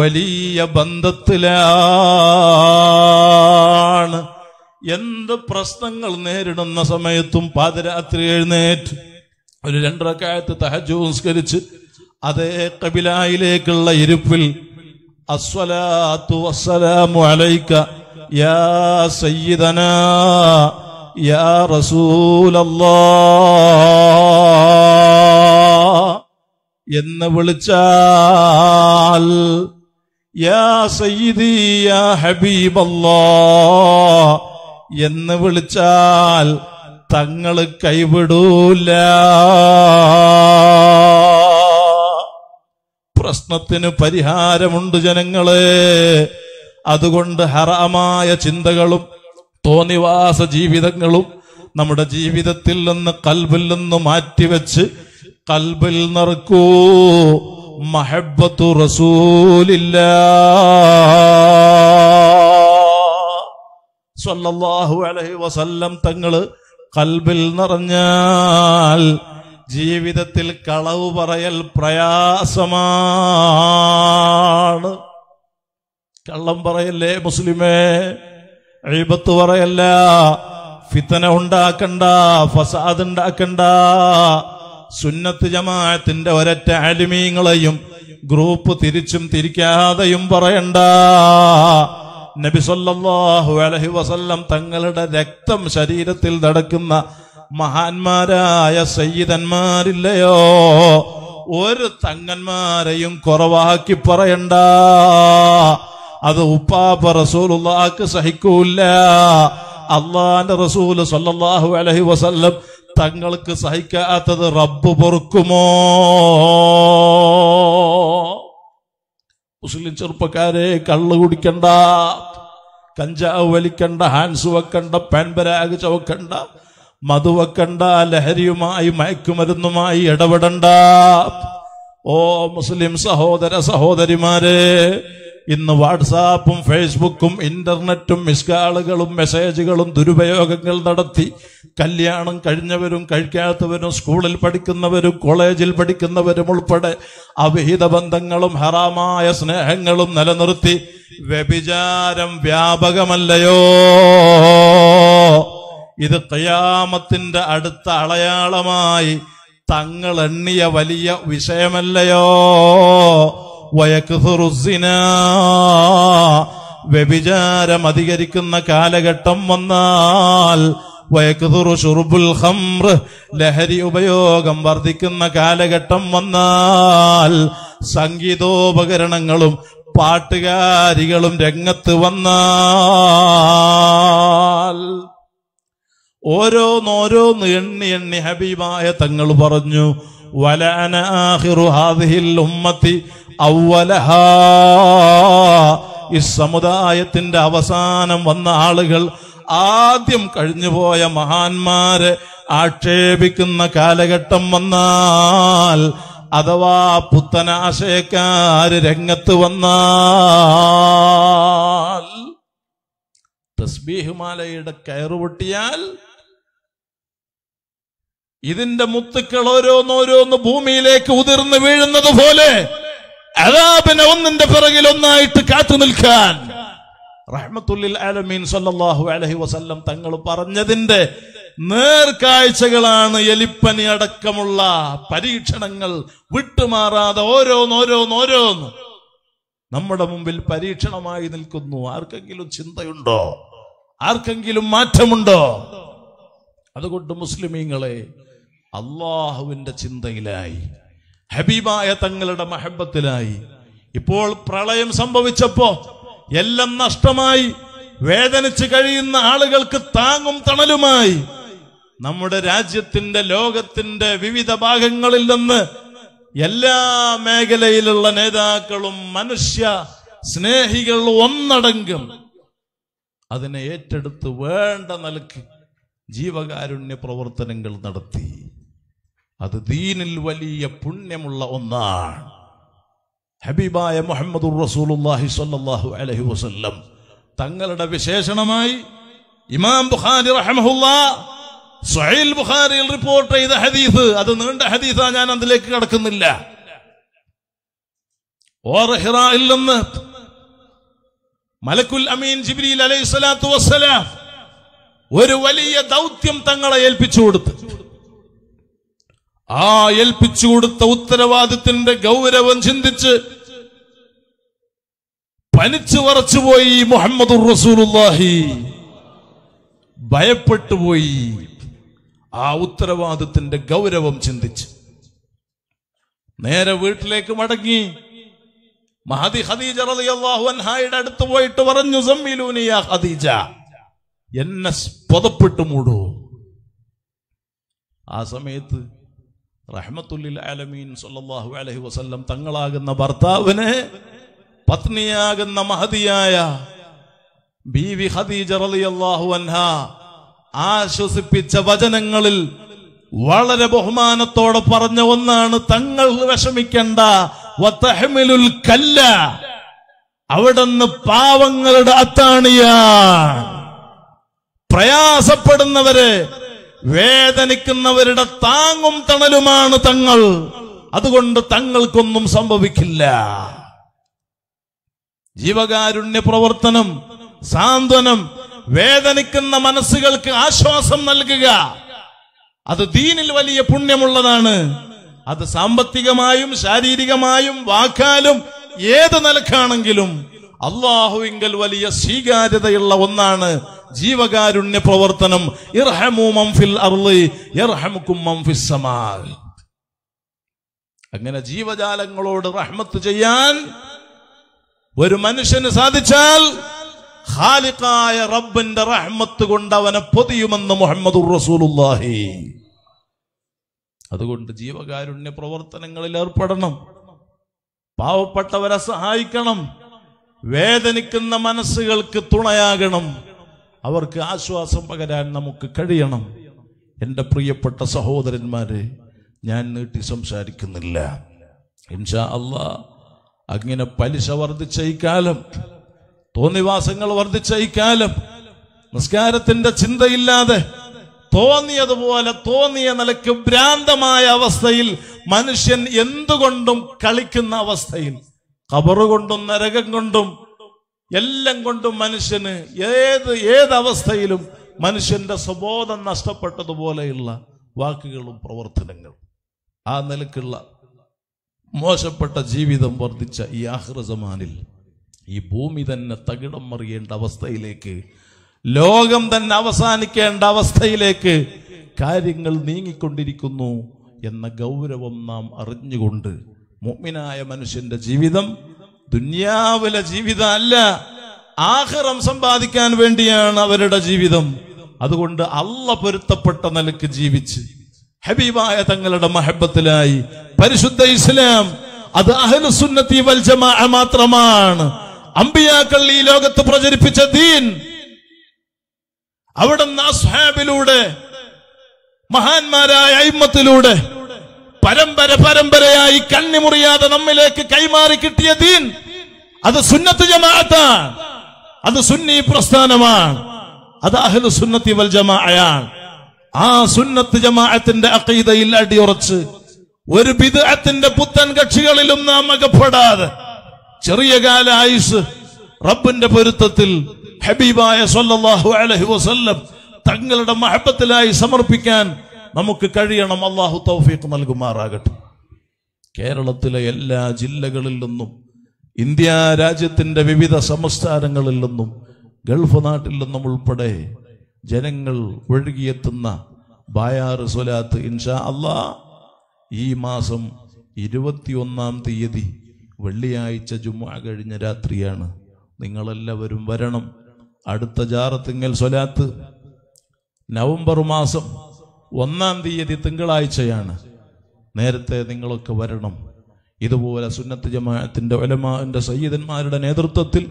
വലിയ ബന്ധത്തിലാണ് എന്ത് പ്രശ്നങ്ങൾ നേരിടുന്ന സമയത്തും പാതിരാത്രി എഴുന്നേറ്റ് ഒരു രണ്ടരക്കാലത്ത് തഹജു സംസ്കരിച്ച് അതേ കബിലായിലേക്കുള്ള ഇരുപ്പിൽ അസ്വലാത്തു അസ്സലാമു അലൈക്ക യാ സയ്യിദന യാ റസൂലല്ലാ എന്ന് വിളിച്ചാൽ യാ സയ്യിദി യാ ഹബീബല്ലാ എന്ന് വിളിച്ചാൽ തങ്ങൾ കൈവിടൂല പ്രശ്നത്തിന് പരിഹാരമുണ്ട് ജനങ്ങളെ അതുകൊണ്ട് ഹറാമായ ചിന്തകളും തോന്നിവാസ ജീവിതങ്ങളും നമ്മുടെ ജീവിതത്തിൽ നിന്ന് കൽബിൽ നിന്ന് മാറ്റിവെച്ച് കൽബിൽ നിറക്കൂ മഹബത്തു റസൂലില്ല സല്ലല്ലാഹു അലൈഹി വസല്ലം തങ്ങള് കൽബിൽ നിറഞ്ഞാൽ ജീവിതത്തിൽ കളവ് പറയൽ പ്രയാസമാണ് കള്ളം പറയല്ലേ മുസ്ലിമേ എഴുപത്ത് പറയല്ല ഫിത്തന ഉണ്ടാക്കണ്ട ഫസാദ് ഉണ്ടാക്കണ്ട സുന്നത്ത് ജമാഅത്തിന്റെ ഒരറ്റ അലിമീങ്ങളെയും ഗ്രൂപ്പ് തിരിച്ചും തിരിക്കാതെയും പറയണ്ട നബി സല്ലല്ലാഹു അലഹി വസല്ലം തങ്ങളുടെ രക്തം ശരീരത്തിൽ നടക്കുന്ന മഹാന്മാരായ സയ്യിദന്മാരില്ലയോ ഒരു തങ്ങന്മാരെയും കുറവാക്കി പറയണ്ട അത് ഉപ്പാപ്പ റസൂലുള്ളാക്ക് സഹിക്കൂല അള്ളാന്റെ റസൂല് സൊല്ലാഹു അലഹി വസല്ലം തങ്ങൾക്ക് സഹിക്കാത്തത് റബ്ബ് പൊറുക്കുമോ മുസ്ലിം ചെറുപ്പക്കാരെ കള്ളു കുടിക്കണ്ട കഞ്ചാവ് വലിക്കണ്ട ഹാൻസ് വെക്കണ്ട പാൻപരാഗ് ചവക്കണ്ട മധു വെക്കണ്ട ലഹരിയുമായി മയക്കുമരുന്നുമായി ഇടപെടണ്ട ഓ മുസ്ലിം സഹോദര സഹോദരിമാരെ ഇന്ന് വാട്സാപ്പും ഫേസ്ബുക്കും ഇന്റർനെറ്റും മിസ്കാളുകളും മെസ്സേജുകളും ദുരുപയോഗങ്ങൾ നടത്തി കല്യാണം കഴിഞ്ഞവരും കഴിക്കാത്തവരും സ്കൂളിൽ പഠിക്കുന്നവരും കോളേജിൽ പഠിക്കുന്നവരും ഉൾപ്പെടെ അവിഹിത ബന്ധങ്ങളും ഹറാമായ സ്നേഹങ്ങളും നിലനിർത്തി വ്യഭിചാരം വ്യാപകമല്ലയോ ഇത് തയ്യാമത്തിന്റെ അടുത്ത അളയാളമായി തങ്ങൾ എണ്ണിയ വലിയ വിഷയമല്ലയോ വ്യഭിചാരം അധികരിക്കുന്ന കാലഘട്ടം വന്നാൽ ലഹരി ഉപയോഗം വർദ്ധിക്കുന്ന കാലഘട്ടം വന്നാൽ സംഗീതോപകരണങ്ങളും പാട്ടുകാരികളും രംഗത്ത് വന്നാൽ ഓരോന്നോരോന്ന് എണ്ണി എണ്ണി ഹബീബായ തങ്ങൾ പറഞ്ഞു വലന ആഹിറു ഹാദിഹിൽ ഉമ്മത്തി അവലഹ ഈ സമുദായത്തിന്റെ അവസാനം വന്ന ആളുകൾ ആദ്യം കഴിഞ്ഞുപോയ മഹാന്മാരെ ആക്ഷേപിക്കുന്ന കാലഘട്ടം വന്നാൽ അഥവാ പുത്തനാശയക്കാര് രംഗത്ത് വന്നാൽ തസ്ബീഹുമാലയുടെ കയറുപൊട്ടിയാൽ ഇതിന്റെ മുത്തുക്കൾ ഓരോന്നോരോന്ന് ഭൂമിയിലേക്ക് ഉതിർന്നു വീഴുന്നത് പോലെ അതാപിനെ ഒന്നിന്റെ പിറകിൽ ഒന്നായിട്ട് കാത്തു നിൽക്കാൻ റഹ്മത്തുല്ലിൽ ആലമീൻ സല്ലാഹു അലഹി വസല്ലം തങ്ങൾ പറഞ്ഞതിന്റെ നേർക്കാഴ്ചകളാണ് എലിപ്പനി അടക്കമുള്ള പരീക്ഷണങ്ങൾ വിട്ടുമാറാതെ ഓരോന്നോരോന്നോരോന്ന് നമ്മുടെ മുമ്പിൽ പരീക്ഷണമായി നിൽക്കുന്നു ആർക്കെങ്കിലും ചിന്തയുണ്ടോ ആർക്കെങ്കിലും മാറ്റമുണ്ടോ അതുകൊണ്ട് മുസ്ലിമീങ്ങളെ അള്ളാഹുവിന്റെ ചിന്തയിലായി ഹബീബായ തങ്ങളുടെ മഹബത്തിലായി ഇപ്പോൾ പ്രളയം സംഭവിച്ചപ്പോ എല്ലാം നഷ്ടമായി വേദനിച്ചു കഴിയുന്ന ആളുകൾക്ക് താങ്ങും തണലുമായി നമ്മുടെ രാജ്യത്തിന്റെ ലോകത്തിന്റെ വിവിധ ഭാഗങ്ങളിൽ നിന്ന് എല്ലാ മേഖലയിലുള്ള നേതാക്കളും മനുഷ്യ സ്നേഹികൾ ഒന്നടങ്കും അതിനെ ഏറ്റെടുത്ത് വേണ്ട നിലക്ക് ജീവകാരുണ്യ പ്രവർത്തനങ്ങൾ നടത്തി അത് ദീനിൽ വലിയ പുണ്യമുള്ള ഒന്നാണ് ഹബീബായ മുഹമ്മദ് റസൂലുല്ലാഹി സ്വല്ലല്ലാഹു അലൈഹി വസല്ലം തങ്ങളുടെ വിശേഷണമായി ഇമാം ബുഖാരി റഹമഹുല്ല സുഹൈൽ ബുഖാരിയിൽ റിപ്പോർട്ട് ചെയ്ത ഹദീസ് അത് നീണ്ട ഹദീസാ ഞാൻ അതിലേക്ക് കടക്കുന്നില്ല ഓർഹിറായിൽ നിന്ന് മലക്കുൽ അമീൻ ജിബ്രീൽ അലൈഹി സ്വലാത്തു വസ്സലാം ഒരു വലിയ ദൗത്യം തങ്ങളെ ഏൽപ്പിച്ചു കൊടുത്തു ആ ഏൽപ്പിച്ചു കൊടുത്ത ഉത്തരവാദിത്തിന്റെ ഗൗരവം ചിന്തിച്ച് പനിച്ചു വറച്ചുപോയി മുഹമ്മദ് റസൂലുല്ലാഹി ഭയപ്പെട്ടുപോയി ആ ഉത്തരവാദിത്തിന്റെ ഗൗരവം ചിന്തിച്ച് നേരെ വീട്ടിലേക്ക് മടങ്ങി മഹദി ഖദീജ റളിയല്ലാഹു അൻഹായുടെ അടുത്ത് പോയിട്ട് പറഞ്ഞു സമ്മീലൂനിയ ഖദീജ എന്നെ പൊതപ്പെട്ടു മൂടൂ ആ സമയത്ത് റഹ്മത്തുല്ലിൽ ആലമീൻ അലഹി വസല്ലം തങ്ങളാകുന്ന ഭർത്താവിന് പത്നിയാകുന്ന മഹതിയായ ബീവി ഖദീജ റളിയല്ലാഹു അൻഹ ആശ്വസിപ്പിച്ച വചനങ്ങളിൽ വളരെ ബഹുമാനത്തോടെ പറഞ്ഞ ഒന്നാണ് തങ്ങൾ വിഷമിക്കേണ്ട കല്ല അവിടുന്ന് പാവങ്ങളുടെ അത്താണിയ പ്രയാസപ്പെടുന്നവരെ വേദനിക്കുന്നവരുടെ താങ്ങും തണലുമാണ് തങ്ങൾ അതുകൊണ്ട് തങ്ങൾക്കൊന്നും സംഭവിക്കില്ല ജീവകാരുണ്യ പ്രവർത്തനം സാന്ത്വനം വേദനിക്കുന്ന മനസ്സുകൾക്ക് ആശ്വാസം നൽകുക അത് ദീനിൽ വലിയ പുണ്യമുള്ളതാണ് അത് സാമ്പത്തികമായും ശാരീരികമായും വാക്കാലും ഏത് നിലക്കാണെങ്കിലും അള്ളാഹുവിങ്കൽ വലിയ സ്വീകാര്യതയുള്ള ഒന്നാണ് ജീവകാരുണ്യ പ്രവർത്തനം അങ്ങനെ ജീവജാലങ്ങളോട് റഹ്മത്ത് ചെയ്യാൻ ഒരു മനുഷ്യന് സാധിച്ചാൽ ഖാലിഖായ റബ്ബിന്റെ റഹ്മത്ത് കൊണ്ട് അവനെ പൊതിയുമെന്ന് മുഹമ്മദ് റസൂലുല്ലാഹി അതുകൊണ്ട് ജീവകാരുണ്യ പ്രവർത്തനങ്ങളിൽ ഏർപ്പെടണം പാവപ്പെട്ടവരെ സഹായിക്കണം വേദനിക്കുന്ന മനസ്സുകൾക്ക് തുണയാകണം അവർക്ക് ആശ്വാസം പകരാൻ നമുക്ക് കഴിയണം എൻ്റെ പ്രിയപ്പെട്ട സഹോദരന്മാരെ ഞാൻ നീട്ടി സംസാരിക്കുന്നില്ല ഇൻഷാ അള്ളാ അങ്ങനെ പലിശ വർദ്ധിച്ച തോന്നിവാസങ്ങൾ വർദ്ധിച്ച ഈ നിസ്കാരത്തിന്റെ ചിന്തയില്ലാതെ തോന്നിയതുപോലെ തോന്നിയ നിലയ്ക്ക് ഭ്രാന്തമായ അവസ്ഥയിൽ മനുഷ്യൻ എന്തുകൊണ്ടും കളിക്കുന്ന അവസ്ഥയിൽ കബറ് കൊണ്ടും നരകം കൊണ്ടും എല്ലാം കൊണ്ടും മനുഷ്യന് ഏത് ഏതവസ്ഥയിലും മനുഷ്യന്റെ സ്വബോധം നഷ്ടപ്പെട്ടതുപോലെയുള്ള വാക്കുകളും പ്രവർത്തനങ്ങളും ആ നിലക്കുള്ള മോശപ്പെട്ട ജീവിതം വർദ്ധിച്ച ഈ ആഹ്റസമാനിൽ ഈ ഭൂമി തന്നെ തകിടം മറിയേണ്ട അവസ്ഥയിലേക്ക് ലോകം തന്നെ അവസാനിക്കേണ്ട അവസ്ഥയിലേക്ക് കാര്യങ്ങൾ നീങ്ങിക്കൊണ്ടിരിക്കുന്നു എന്ന ഗൗരവം നാം അറിഞ്ഞുകൊണ്ട് മുഅ്മിനായ മനുഷ്യന്റെ ജീവിതം ദുന്യാവിലെ ജീവിതമല്ല ആഹ്റം സമ്പാദിക്കാൻ വേണ്ടിയാണ് അവരുടെ ജീവിതം അതുകൊണ്ട് അള്ള പൊരുത്തപ്പെട്ട നിലക്ക് ജീവിച്ച് ഹബീബായ തങ്ങളുടെ മഹബത്തിലായി പരിശുദ്ധ ഇസ്ലാം അത് വൽ വൽജമാ മാത്രമാണ് അമ്പിയാക്കൾ ഈ ലോകത്ത് പ്രചരിപ്പിച്ച ദീൻ അവിടുന്ന് അസ്ഹാബിലൂടെ മഹാന്മാരായ അയിമത്തിലൂടെ പരമ്പര പരമ്പരയായി കണ്ണിമുറിയാതെ നമ്മിലേക്ക് കൈമാറി കിട്ടിയ ദീൻ അത് സുന്നത്ത് ജമാഅത്താണ് അത് സുന്നി പ്രസ്ഥാനമാണ് അത് അഹ്ലു സുന്നത്തി വൽ ജമാഅയാണ് ആ സുന്നത്ത് ജമാഅത്തിന്റെ അക്കീതയിൽ അടിയുറച്ച് ഒരു ബിദ്അത്തിന്റെ പുത്തൻ കക്ഷികളിലും നാം അകപ്പെടാതെ ചെറിയ കാല ആയുസ് റബ്ബിന്റെ പൊരുത്തത്തിൽ ഹബീബായ സല്ലല്ലാഹു അലൈഹി വസല്ലം തങ്ങളുടെ മഹബത്തിലായി സമർപ്പിക്കാൻ നമുക്ക് കഴിയണം അള്ളാഹു തൗഫീഖ് നൽകുമാറാകട്ടെ കേരളത്തിലെ എല്ലാ ജില്ലകളിൽ നിന്നും ഇന്ത്യ രാജ്യത്തിൻ്റെ വിവിധ സംസ്ഥാനങ്ങളിൽ നിന്നും ഗൾഫ് നാട്ടിൽ നിന്നും ഉൾപ്പെടെ ജനങ്ങൾ ഒഴുകിയെത്തുന്ന ബായാറ് സൊലാത്ത് ഇൻഷാ അള്ളാ ഈ മാസം ഇരുപത്തിയൊന്നാം തീയതി വെള്ളിയാഴ്ച ജുമാ കഴിഞ്ഞ രാത്രിയാണ് നിങ്ങളെല്ലാവരും വരണം അടുത്ത ജാറത്തിങ്ങൽ സ്വലാത്ത് നവംബർ മാസം ഒന്നാം തീയതി തിങ്കളാഴ്ചയാണ് നേരത്തെ നിങ്ങളൊക്കെ വരണം ഇതുപോലെ സുന്നത്ത് ജമാഅത്തിൻ്റെ ഒലമാൻ്റെ സയ്യിദന്മാരുടെ നേതൃത്വത്തിൽ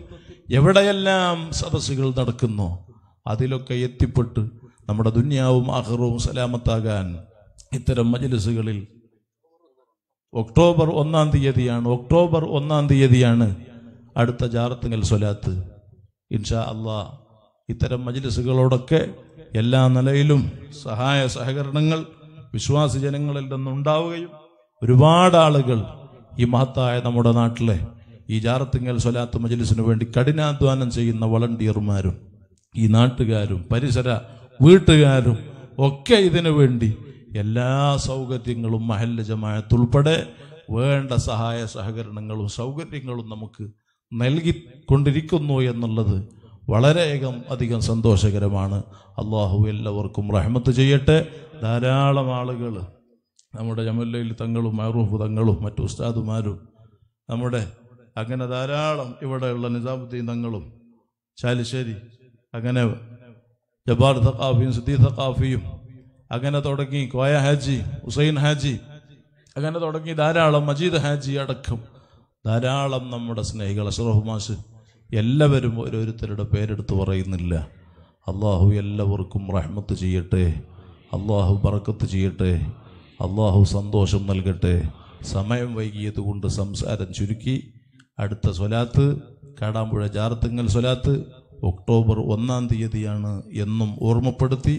എവിടെയെല്ലാം സദസ്സുകൾ നടക്കുന്നു അതിലൊക്കെ എത്തിപ്പെട്ട് നമ്മുടെ ദുന്യാവും ആഹ്റവും സലാമത്താകാൻ ഇത്തരം മജലിസുകളിൽ ഒക്ടോബർ ഒന്നാം തീയതിയാണ് ഒക്ടോബർ ഒന്നാം തീയതിയാണ് അടുത്ത ജാറത്തുങ്കൽ സ്വലാത്ത് ഇൻഷാ അള്ളാ ഇത്തരം മജലിസുകളോടൊക്കെ എല്ലാ നിലയിലും സഹായ സഹകരണങ്ങൾ വിശ്വാസി ജനങ്ങളിൽ നിന്നുണ്ടാവുകയും ഒരുപാട് ആളുകൾ ഈ മഹത്തായ നമ്മുടെ നാട്ടിലെ ഈ ജാറത്തിങ്ങൽ സ്വലാത്ത് മജലിസിന് വേണ്ടി കഠിനാധ്വാനം ചെയ്യുന്ന വളണ്ടിയർമാരും ഈ നാട്ടുകാരും പരിസര വീട്ടുകാരും ഒക്കെ ഇതിനു വേണ്ടി എല്ലാ സൗകര്യങ്ങളും മഹല്ല വേണ്ട സഹായ സഹകരണങ്ങളും സൗകര്യങ്ങളും നമുക്ക് നൽകിക്കൊണ്ടിരിക്കുന്നു എന്നുള്ളത് വളരെയധികം അധികം സന്തോഷകരമാണ് അള്ളാഹു എല്ലാവർക്കും റഹ്മത്ത് ചെയ്യട്ടെ ധാരാളം ആളുകൾ നമ്മുടെ ജമല്ലയിൽ തങ്ങളും മാറൂഫ് തങ്ങളും മറ്റു ഉസ്താദുമാരും നമ്മുടെ അങ്ങനെ ധാരാളം ഇവിടെയുള്ള നിസാമുദ്ദീൻ തങ്ങളും ചാലിശ്ശേരി അങ്ങനെ ജബാർ തക്കാഫിയും സിദ്ദീ തക്കാഫിയും അങ്ങനെ തുടങ്ങി കോയ ഹാജി ഹുസൈൻ ഹാജി അങ്ങനെ തുടങ്ങി ധാരാളം മജീദ് ഹാജി അടക്കം ധാരാളം നമ്മുടെ സ്നേഹികൾ അഷറഫ് മാഷ് എല്ലാവരും ഓരോരുത്തരുടെ പേരെടുത്ത് പറയുന്നില്ല അള്ളാഹു എല്ലാവർക്കും റഹ്മത്ത് ചെയ്യട്ടെ അള്ളാഹു പറക്കത്ത് ചെയ്യട്ടെ അള്ളാഹു സന്തോഷം നൽകട്ടെ സമയം വൈകിയത് കൊണ്ട് സംസാരം ചുരുക്കി അടുത്ത സ്വലാത്ത് കാടാമ്പുഴ ജാർത്തിങ്ങൽ സ്വലാത്ത് ഒക്ടോബർ ഒന്നാം തീയതിയാണ് എന്നും ഓർമ്മപ്പെടുത്തി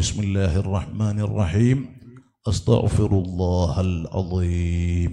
ബിസ്മില്ലാഹിർ റഹ്മാനിർ റഹീം അസ്തഫിറുല്ലാഹൽ അലീം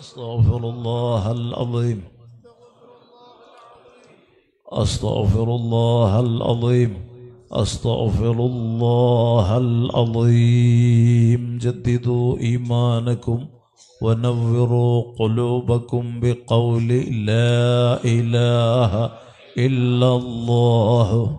أستغفر الله العظيم أستغفر الله العظيم أستغفر الله العظيم جددوا إيمانكم ونوروا قلوبكم بقول لا إله إلا الله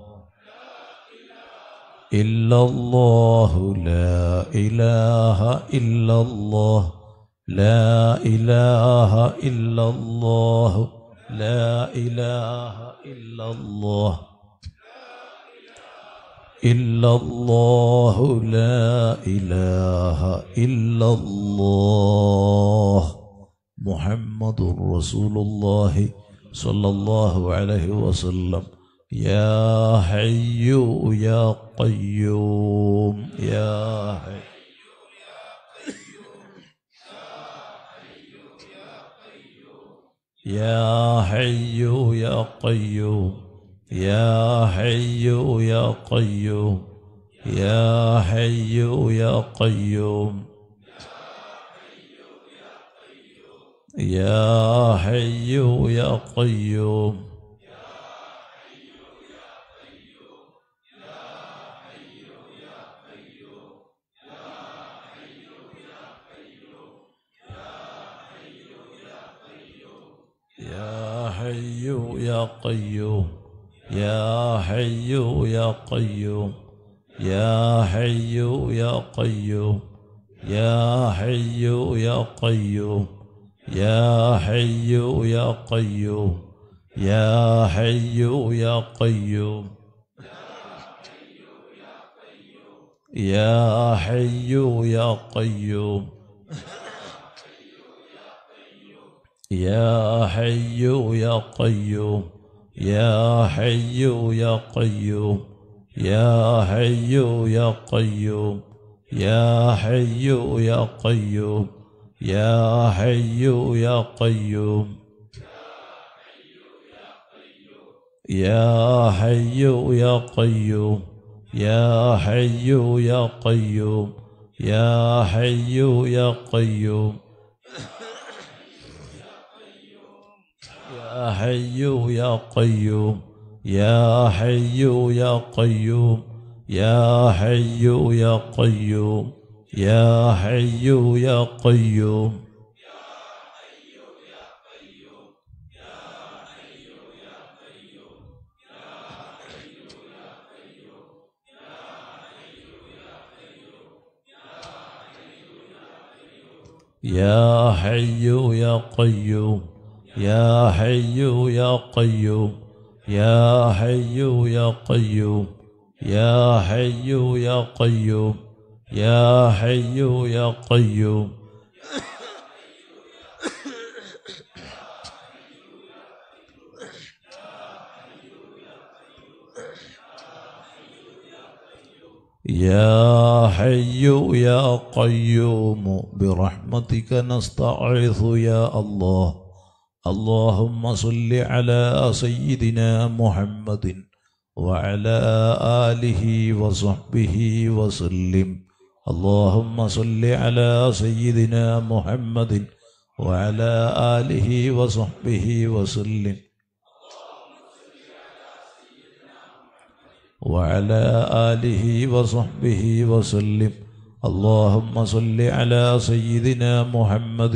إلا الله لا إله إلا الله لا إله إلا الله لا إله إلا الله إلا الله لا إله إلا الله محمد رسول الله صلى الله عليه وسلم يا حي يا قيوم يا حي يا حي يا قيوم يا حي يا قيوم يا حي يا قيوم يا حي يا قيوم يا حي يا قيوم يا حي يا قيوم يا حي يا قيوم يا حي يا قيوم يا حي يا قيوم يا حي يا قيوم يا حي يا قيوم يا حي يا قيوم يا حي يا قيوم يا حي يا قيوم يا حي يا قيوم يا حي يا قيوم يا حي يا قيوم يا حي يا قيوم يا حي يا قيوم حي يا قيوم يا حي يا قيوم يا حي يا قيوم يا حي يا قيوم يا حي يا قيوم يا حي يا قيوم يا حي يا قيوم يا حي يا قيوم يا حي يا قيوم يا حي يا قيوم برحمتك نستعيث يا الله اللهم صل على سيدنا محمد وعلى آله وصحبه وسلم اللهم صل على سيدنا محمد وعلى آله وصحبه وسلم وعلى آله وصحبه وسلم اللهم صل على سيدنا محمد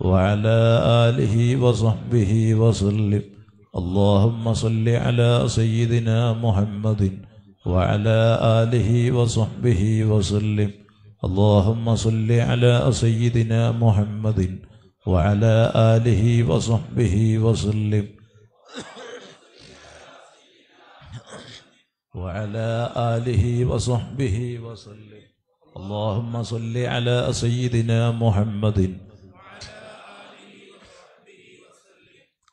وعلى آله وصحبه وسلم اللهم صل على سيدنا محمد وعلى آله وصحبه وسلم اللهم صل على سيدنا محمد وعلى آله وصحبه وسلم وعلى آله وصحبه وسلم اللهم صل على سيدنا محمد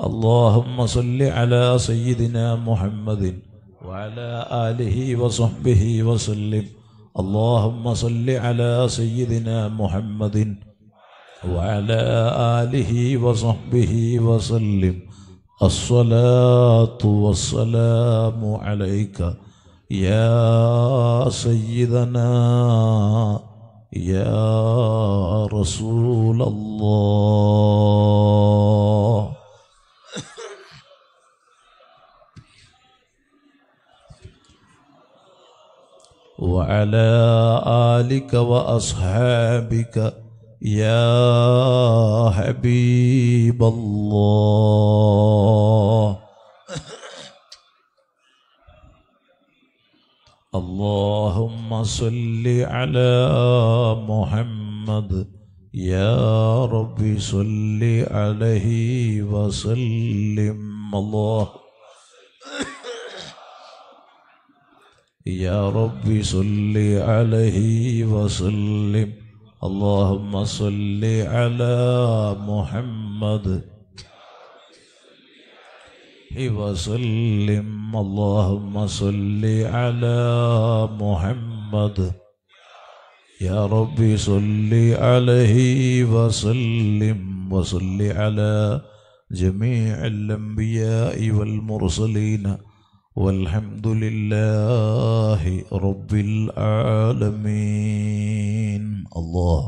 اللهم صل على سيدنا محمد وعلى آله وصحبه وسلم اللهم صل على سيدنا محمد وعلى آله وصحبه وسلم الصلاة والسلام عليك يا سيدنا يا رسول الله وعلى آلك وأصحابك يا حبيب الله اللهم صل على محمد يا رب صل عليه وسلم الله يا رب صل عليه وسلم اللهم صل على محمد وسلم اللهم صل على محمد يا رب صل عليه وسلم وصل على جميع الأنبياء والمرسلين والحمد لله رب العالمين الله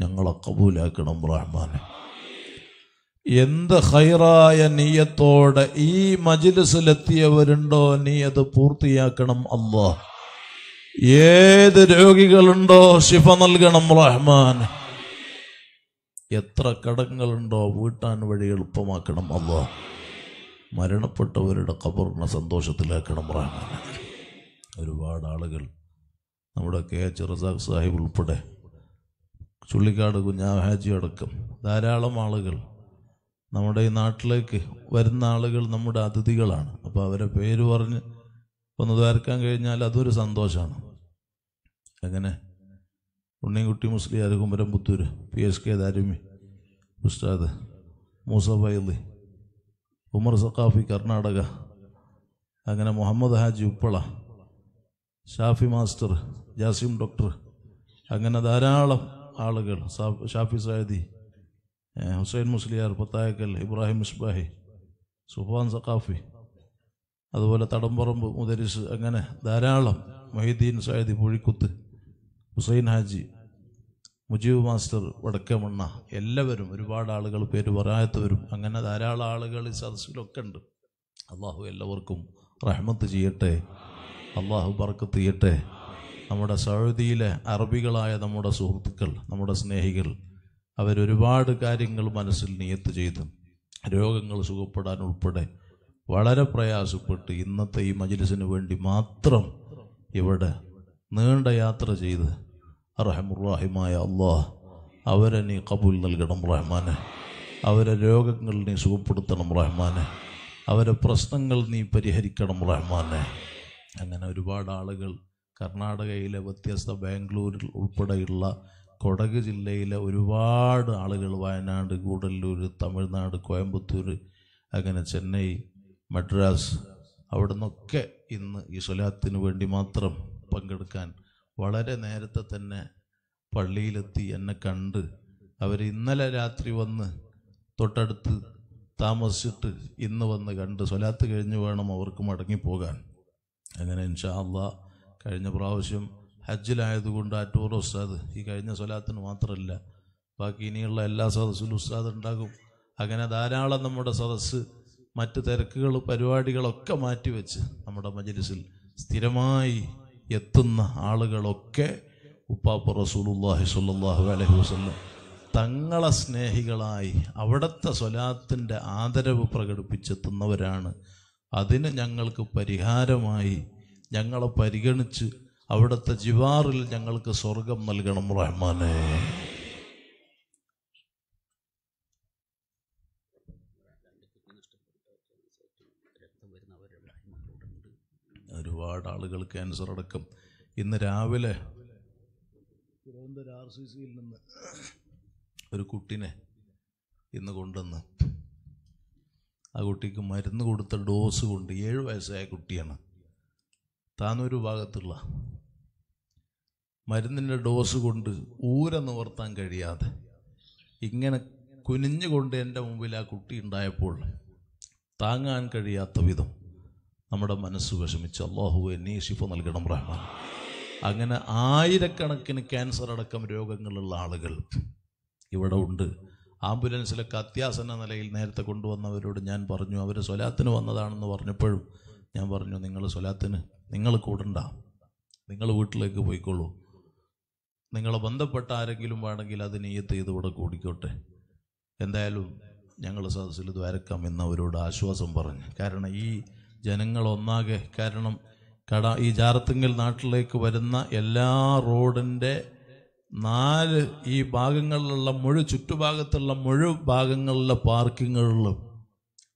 ഞങ്ങളെ കബൂലാക്കണം റഹ്മാനെ എന്ത് ഹൈറായ നീയത്തോടെ ഈ മജിലസിലെത്തിയവരുണ്ടോ നീ അത് പൂർത്തിയാക്കണം അള്ളാ ഏത് രോഗികളുണ്ടോ ശിഫ നൽകണം റഹ്മാൻ എത്ര കടങ്ങളുണ്ടോ വീട്ടാൻ വഴി എളുപ്പമാക്കണം അള്ളാഹ് മരണപ്പെട്ടവരുടെ ഖബറിനെ സന്തോഷത്തിലാക്കണം റഹ്മാൻ ഒരുപാട് ആളുകൾ നമ്മുടെ കെ എച്ച് റസാഖ് സാഹിബ് ഉൾപ്പെടെ ചുള്ളിക്കാട് കുഞ്ഞാഹാജി അടക്കം ധാരാളം ആളുകൾ നമ്മുടെ ഈ നാട്ടിലേക്ക് വരുന്ന ആളുകൾ നമ്മുടെ അതിഥികളാണ് അപ്പോൾ അവരെ പേര് പറഞ്ഞ് ഒന്ന് തകർക്കാൻ കഴിഞ്ഞാൽ അതൊരു സന്തോഷമാണ് അങ്ങനെ Unnikutty Musliyar Kumaram Puthur P S K Darimi ഉസ്താദ് മൂസഫ് അലി ഉമർ സഖാഫി കർണാടക അങ്ങനെ മുഹമ്മദ് ഹാജി ഉപ്പള ഷാഫി മാസ്റ്റർ ജാസിം ഡോക്ടർ അങ്ങനെ ധാരാളം ആളുകൾ ഷാഫി സായദി ഹുസൈൻ മുസ്ലിയാർ പത്തായക്കൽ ഇബ്രാഹിം മുസ്ബാഹി സുഫാൻ സഖാഫി അതുപോലെ തടംപറമ്പ് മുദരിസ് അങ്ങനെ ധാരാളം മൊഹീദ്ദീൻ സായദി പുഴിക്കുത്ത് ഹുസൈൻ ഹാജി മുജീബ് മാസ്റ്റർ വടക്കമണ്ണ എല്ലാവരും ഒരുപാട് ആളുകൾ പേര് പറയാത്തവരും അങ്ങനെ ധാരാളം ആളുകൾ ഈ സദസ്സിലൊക്കെ ഉണ്ട് അള്ളാഹു എല്ലാവർക്കും റഹ്മത്ത് ചെയ്യട്ടെ അള്ളാഹു ബർക്കത്ത് ചെയ്യട്ടെ നമ്മുടെ സൗദിയിലെ അറബികളായ നമ്മുടെ സുഹൃത്തുക്കൾ നമ്മുടെ സ്നേഹികൾ അവരൊരുപാട് കാര്യങ്ങൾ മനസ്സിൽ നിയത്ത് ചെയ്ത് രോഗങ്ങൾ സുഖപ്പെടാൻ ഉൾപ്പെടെ വളരെ പ്രയാസപ്പെട്ട് ഇന്നത്തെ ഈ മജിലിസിന് വേണ്ടി മാത്രം ഇവിടെ നീണ്ട യാത്ര ചെയ്ത് അറഹമുറാഹിമായ അള്ളാഹ് അവരെ നീ കബൂൽ നൽകണം റഹ്മാനെ അവരെ രോഗങ്ങൾ നീ സുഖപ്പെടുത്തണം റഹ്മാനെ അവരെ പ്രശ്നങ്ങൾ നീ പരിഹരിക്കണം റഹ്മാനെ അങ്ങനെ ഒരുപാട് ആളുകൾ കർണാടകയിലെ വ്യത്യസ്ത ബാംഗ്ലൂരിൽ ഉൾപ്പെടെയുള്ള കൊടക് ജില്ലയിലെ ഒരുപാട് ആളുകൾ വയനാട് കൂടല്ലൂർ തമിഴ്നാട് കോയമ്പത്തൂർ അങ്ങനെ ചെന്നൈ മദ്രാസ് അവിടെ നിന്നൊക്കെ ഇന്ന് ഈ സ്വലാത്തിന് വേണ്ടി മാത്രം പങ്കെടുക്കാൻ വളരെ നേരത്തെ തന്നെ പള്ളിയിലെത്തി എന്നെ കണ്ട് അവർ ഇന്നലെ രാത്രി വന്ന് തൊട്ടടുത്ത് താമസിച്ചിട്ട് ഇന്ന് വന്ന് കണ്ട് സ്വലാത്ത് കഴിഞ്ഞ് വേണം അവർക്ക് മടങ്ങിപ്പോകാൻ അങ്ങനെ ഇൻഷാ അള്ളാ കഴിഞ്ഞ പ്രാവശ്യം ഹജ്ജിലായതുകൊണ്ട് ടൂർ ഉസ്താദ് ഈ കഴിഞ്ഞ സ്വലാത്തിന് മാത്രമല്ല ബാക്കി ഇനിയുള്ള എല്ലാ സദസ്സിലും ഉസ്താദ് ഉണ്ടാകും അങ്ങനെ ധാരാളം നമ്മുടെ സദസ്സ് മറ്റ് തിരക്കുകൾ പരിപാടികളൊക്കെ മാറ്റിവെച്ച് നമ്മുടെ മജലിസിൽ സ്ഥിരമായി എത്തുന്ന ആളുകളൊക്കെ ഉപ്പാപ്പ റസൂലുല്ലാഹി സ്വല്ലാഹു അലഹി വസ്ലം തങ്ങളെ സ്നേഹികളായി അവിടുത്തെ സ്വലാത്തിൻ്റെ ആദരവ് പ്രകടിപ്പിച്ചെത്തുന്നവരാണ് അതിന് ഞങ്ങൾക്ക് പരിഹാരമായി ഞങ്ങളെ പരിഗണിച്ച് അവിടുത്തെ ജിവാറിൽ ഞങ്ങൾക്ക് സ്വർഗം നൽകണം റഹ്മാനേ ഒരുപാട് ആളുകൾ ക്യാൻസർ അടക്കം ഇന്ന് രാവിലെ തിരുവനന്തപുരം ആർ സി സിയിൽ നിന്ന് ഒരു കുട്ടിനെ ഇന്ന് കൊണ്ടുവന്ന് ആ കുട്ടിക്ക് മരുന്ന് കൊടുത്ത ഡോസ് കൊണ്ട് ഏഴ് വയസ്സായ കുട്ടിയാണ് താനൊരു ഭാഗത്തുള്ള മരുന്നിൻ്റെ ഡോസ് കൊണ്ട് ഊര നിവർത്താൻ കഴിയാതെ ഇങ്ങനെ കുനിഞ്ഞുകൊണ്ട് എൻ്റെ മുമ്പിൽ ആ കുട്ടി ഉണ്ടായപ്പോൾ താങ്ങാൻ കഴിയാത്ത വിധം നമ്മുടെ മനസ്സ് വിഷമിച്ച് അള്ളാഹുവെ നീ ശിഫ നൽകണം റഹ്മാൻ അങ്ങനെ ആയിരക്കണക്കിന് ക്യാൻസർ അടക്കം രോഗങ്ങളുള്ള ആളുകൾ ഇവിടെ ഉണ്ട് ആംബുലൻസിലൊക്കെ അത്യാസന്ന നിലയിൽ നേരത്തെ കൊണ്ടുവന്നവരോട് ഞാൻ പറഞ്ഞു അവർ സ്വലാത്തിന് വന്നതാണെന്ന് പറഞ്ഞപ്പോഴും ഞാൻ പറഞ്ഞു നിങ്ങൾ സ്വലാത്തിന് നിങ്ങൾ കൂടണ്ട നിങ്ങൾ വീട്ടിലേക്ക് പോയിക്കോളൂ നിങ്ങളെ ബന്ധപ്പെട്ട ആരെങ്കിലും വേണമെങ്കിൽ അത് നീയത്ത് ചെയ്തുകൂടെ കൂടിക്കോട്ടെ എന്തായാലും ഞങ്ങൾ സദസ്സിൽ ദ്വാരക്കാം എന്നവരോട് ആശ്വാസം പറഞ്ഞു കാരണം ഈ ജനങ്ങൾ ഒന്നാകെ കാരണം കട ഈ ജാറത്തിങ്കൽ നാട്ടിലേക്ക് വരുന്ന എല്ലാ റോഡിൻ്റെ നാല് ഈ ഭാഗങ്ങളിലുള്ള മുഴു ചുറ്റുഭാഗത്തുള്ള മുഴു ഭാഗങ്ങളിലെ പാർക്കിങ്ങുകളിലും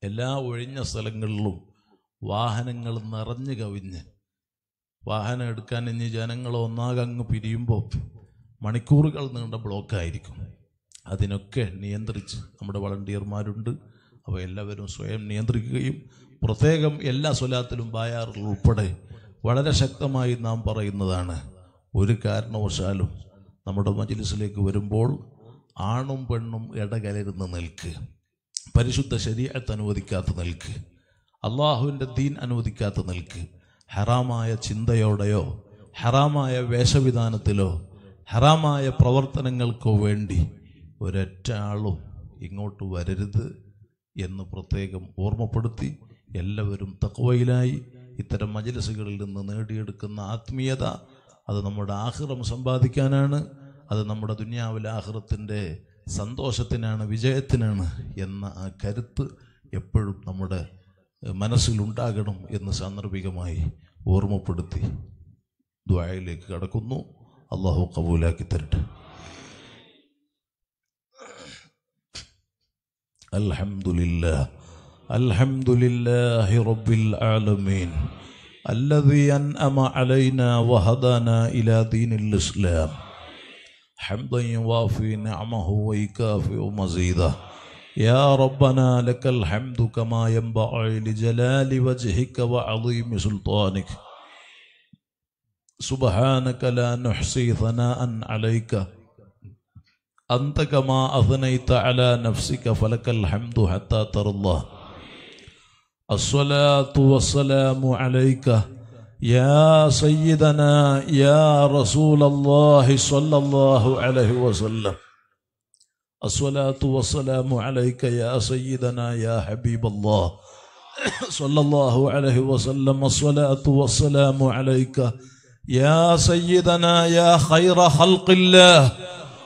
എല്ലാ ഒഴിഞ്ഞ സ്ഥലങ്ങളിലും വാഹനങ്ങൾ നിറഞ്ഞു കവിഞ്ഞ് വാഹനം എടുക്കാൻ ഇനി ജനങ്ങൾ ഒന്നാകെ അങ്ങ് പിരിയുമ്പോൾ മണിക്കൂറുകൾ നീണ്ട ബ്ലോക്കായിരിക്കും അതിനൊക്കെ നിയന്ത്രിച്ച് നമ്മുടെ വളണ്ടിയർമാരുണ്ട് അപ്പോൾ എല്ലാവരും സ്വയം നിയന്ത്രിക്കുകയും പ്രത്യേകം എല്ലാ സ്വലാത്തിലും ബായാറിൽ ഉൾപ്പെടെ വളരെ ശക്തമായി നാം പറയുന്നതാണ് ഒരു കാരണവശാലും നമ്മുടെ മജ്ലിസിലേക്ക് വരുമ്പോൾ ആണും പെണ്ണും ഇടകലരുന്ന് നിൽക്ക് പരിശുദ്ധ ശരീരത്ത് അനുവദിക്കാത്ത നിൽക്ക് അള്ളാഹുവിൻ്റെ ദീൻ അനുവദിക്കാത്ത നിൽക്ക് ഹറാമായ ചിന്തയോടെയോ ഹറാമായ വേഷവിധാനത്തിലോ ഹറാമായ പ്രവർത്തനങ്ങൾക്കോ വേണ്ടി ഒരൊറ്റ ആളും ഇങ്ങോട്ട് വരരുത് എന്ന് പ്രത്യേകം ഓർമ്മപ്പെടുത്തി എല്ലാവരും തക്കവയിലായി ഇത്തരം മജലസുകളിൽ നിന്ന് നേടിയെടുക്കുന്ന ആത്മീയത അത് നമ്മുടെ ആഹ്റം സമ്പാദിക്കാനാണ് അത് നമ്മുടെ ദുന്യാവിലെ ആഹ്റത്തിൻ്റെ സന്തോഷത്തിനാണ് വിജയത്തിനാണ് എന്ന ആ കരുത്ത് എപ്പോഴും നമ്മുടെ മനസ്സിലുണ്ടാകണം എന്ന് സാന്ദർഭികമായി ഓർമ്മപ്പെടുത്തി ദ്വായയിലേക്ക് കടക്കുന്നു അള്ളാഹു കബൂലാക്കി തരട്ടെ അലഹമുല്ല الحمد لله رب العالمين الذي أنأم علينا وهدانا إلى دين الإسلام حمدا يوافي نعمه ويكافئ مزيده يا ربنا لك الحمد كما ينبغي لجلال وجهك وعظيم سلطانك سبحانك لا نحصي ثناء عليك أنت كما أثنيت على نفسك فلك الحمد حتى ترضى الصلاة والسلام عليك يا سيدنا يا رسول الله صلى الله عليه وسلم الصلاة والسلام عليك يا سيدنا يا حبيب الله صلى الله عليه وسلم الصلاة والسلام عليك يا سيدنا يا خير خلق الله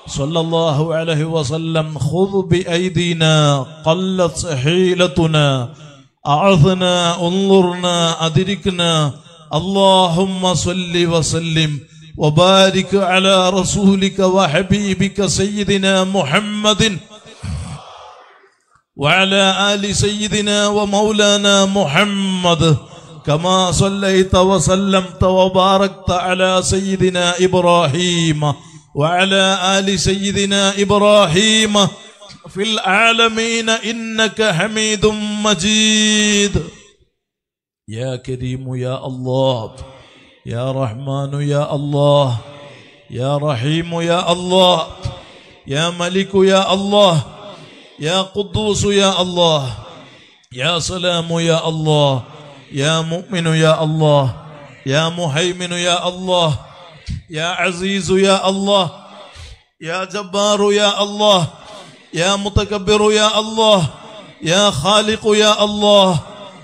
صلى الله عليه وسلم خذ بأيدينا قلت حيلتنا അഅഫ്ന ഉൻലുർന അതിരിക്കുന്ന اللهم صل وسلم وبارك على رسولك وحبيبك سيدنا محمد وعلى آل سيدنا ومولانا محمد كما صليت وسلمت وباركت على سيدنا إبراهيم وعلى آل سيدنا إبراهيم في العالمين إنك حميد مجيد يا كريم يا الله يا رحمن يا الله يا رحيم يا الله يا ملك يا الله يا قدوس يا الله يا سلام يا الله يا مؤمن يا الله يا مهيمن يا الله يا عزيز يا الله يا جبار يا الله يا متكبر يا الله يا خالق يا الله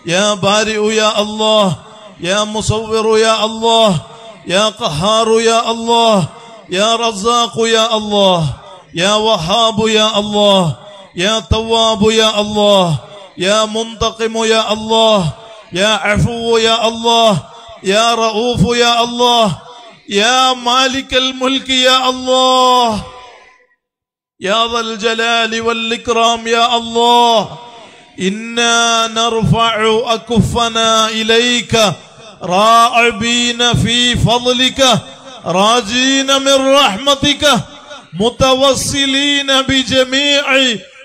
يا بارئ يا الله يا مصور يا الله يا قهار يا الله يا رزاق يا الله يا وهاب يا الله يا تواب يا الله يا منتقم يا الله يا عفو يا الله يا رؤوف يا الله يا مالك الملك يا الله يا ذا الجلال والإكرام يا الله إنا نرفع أكفنا إليك راعبين في فضلك راجين من رحمتك متوصلين بجميع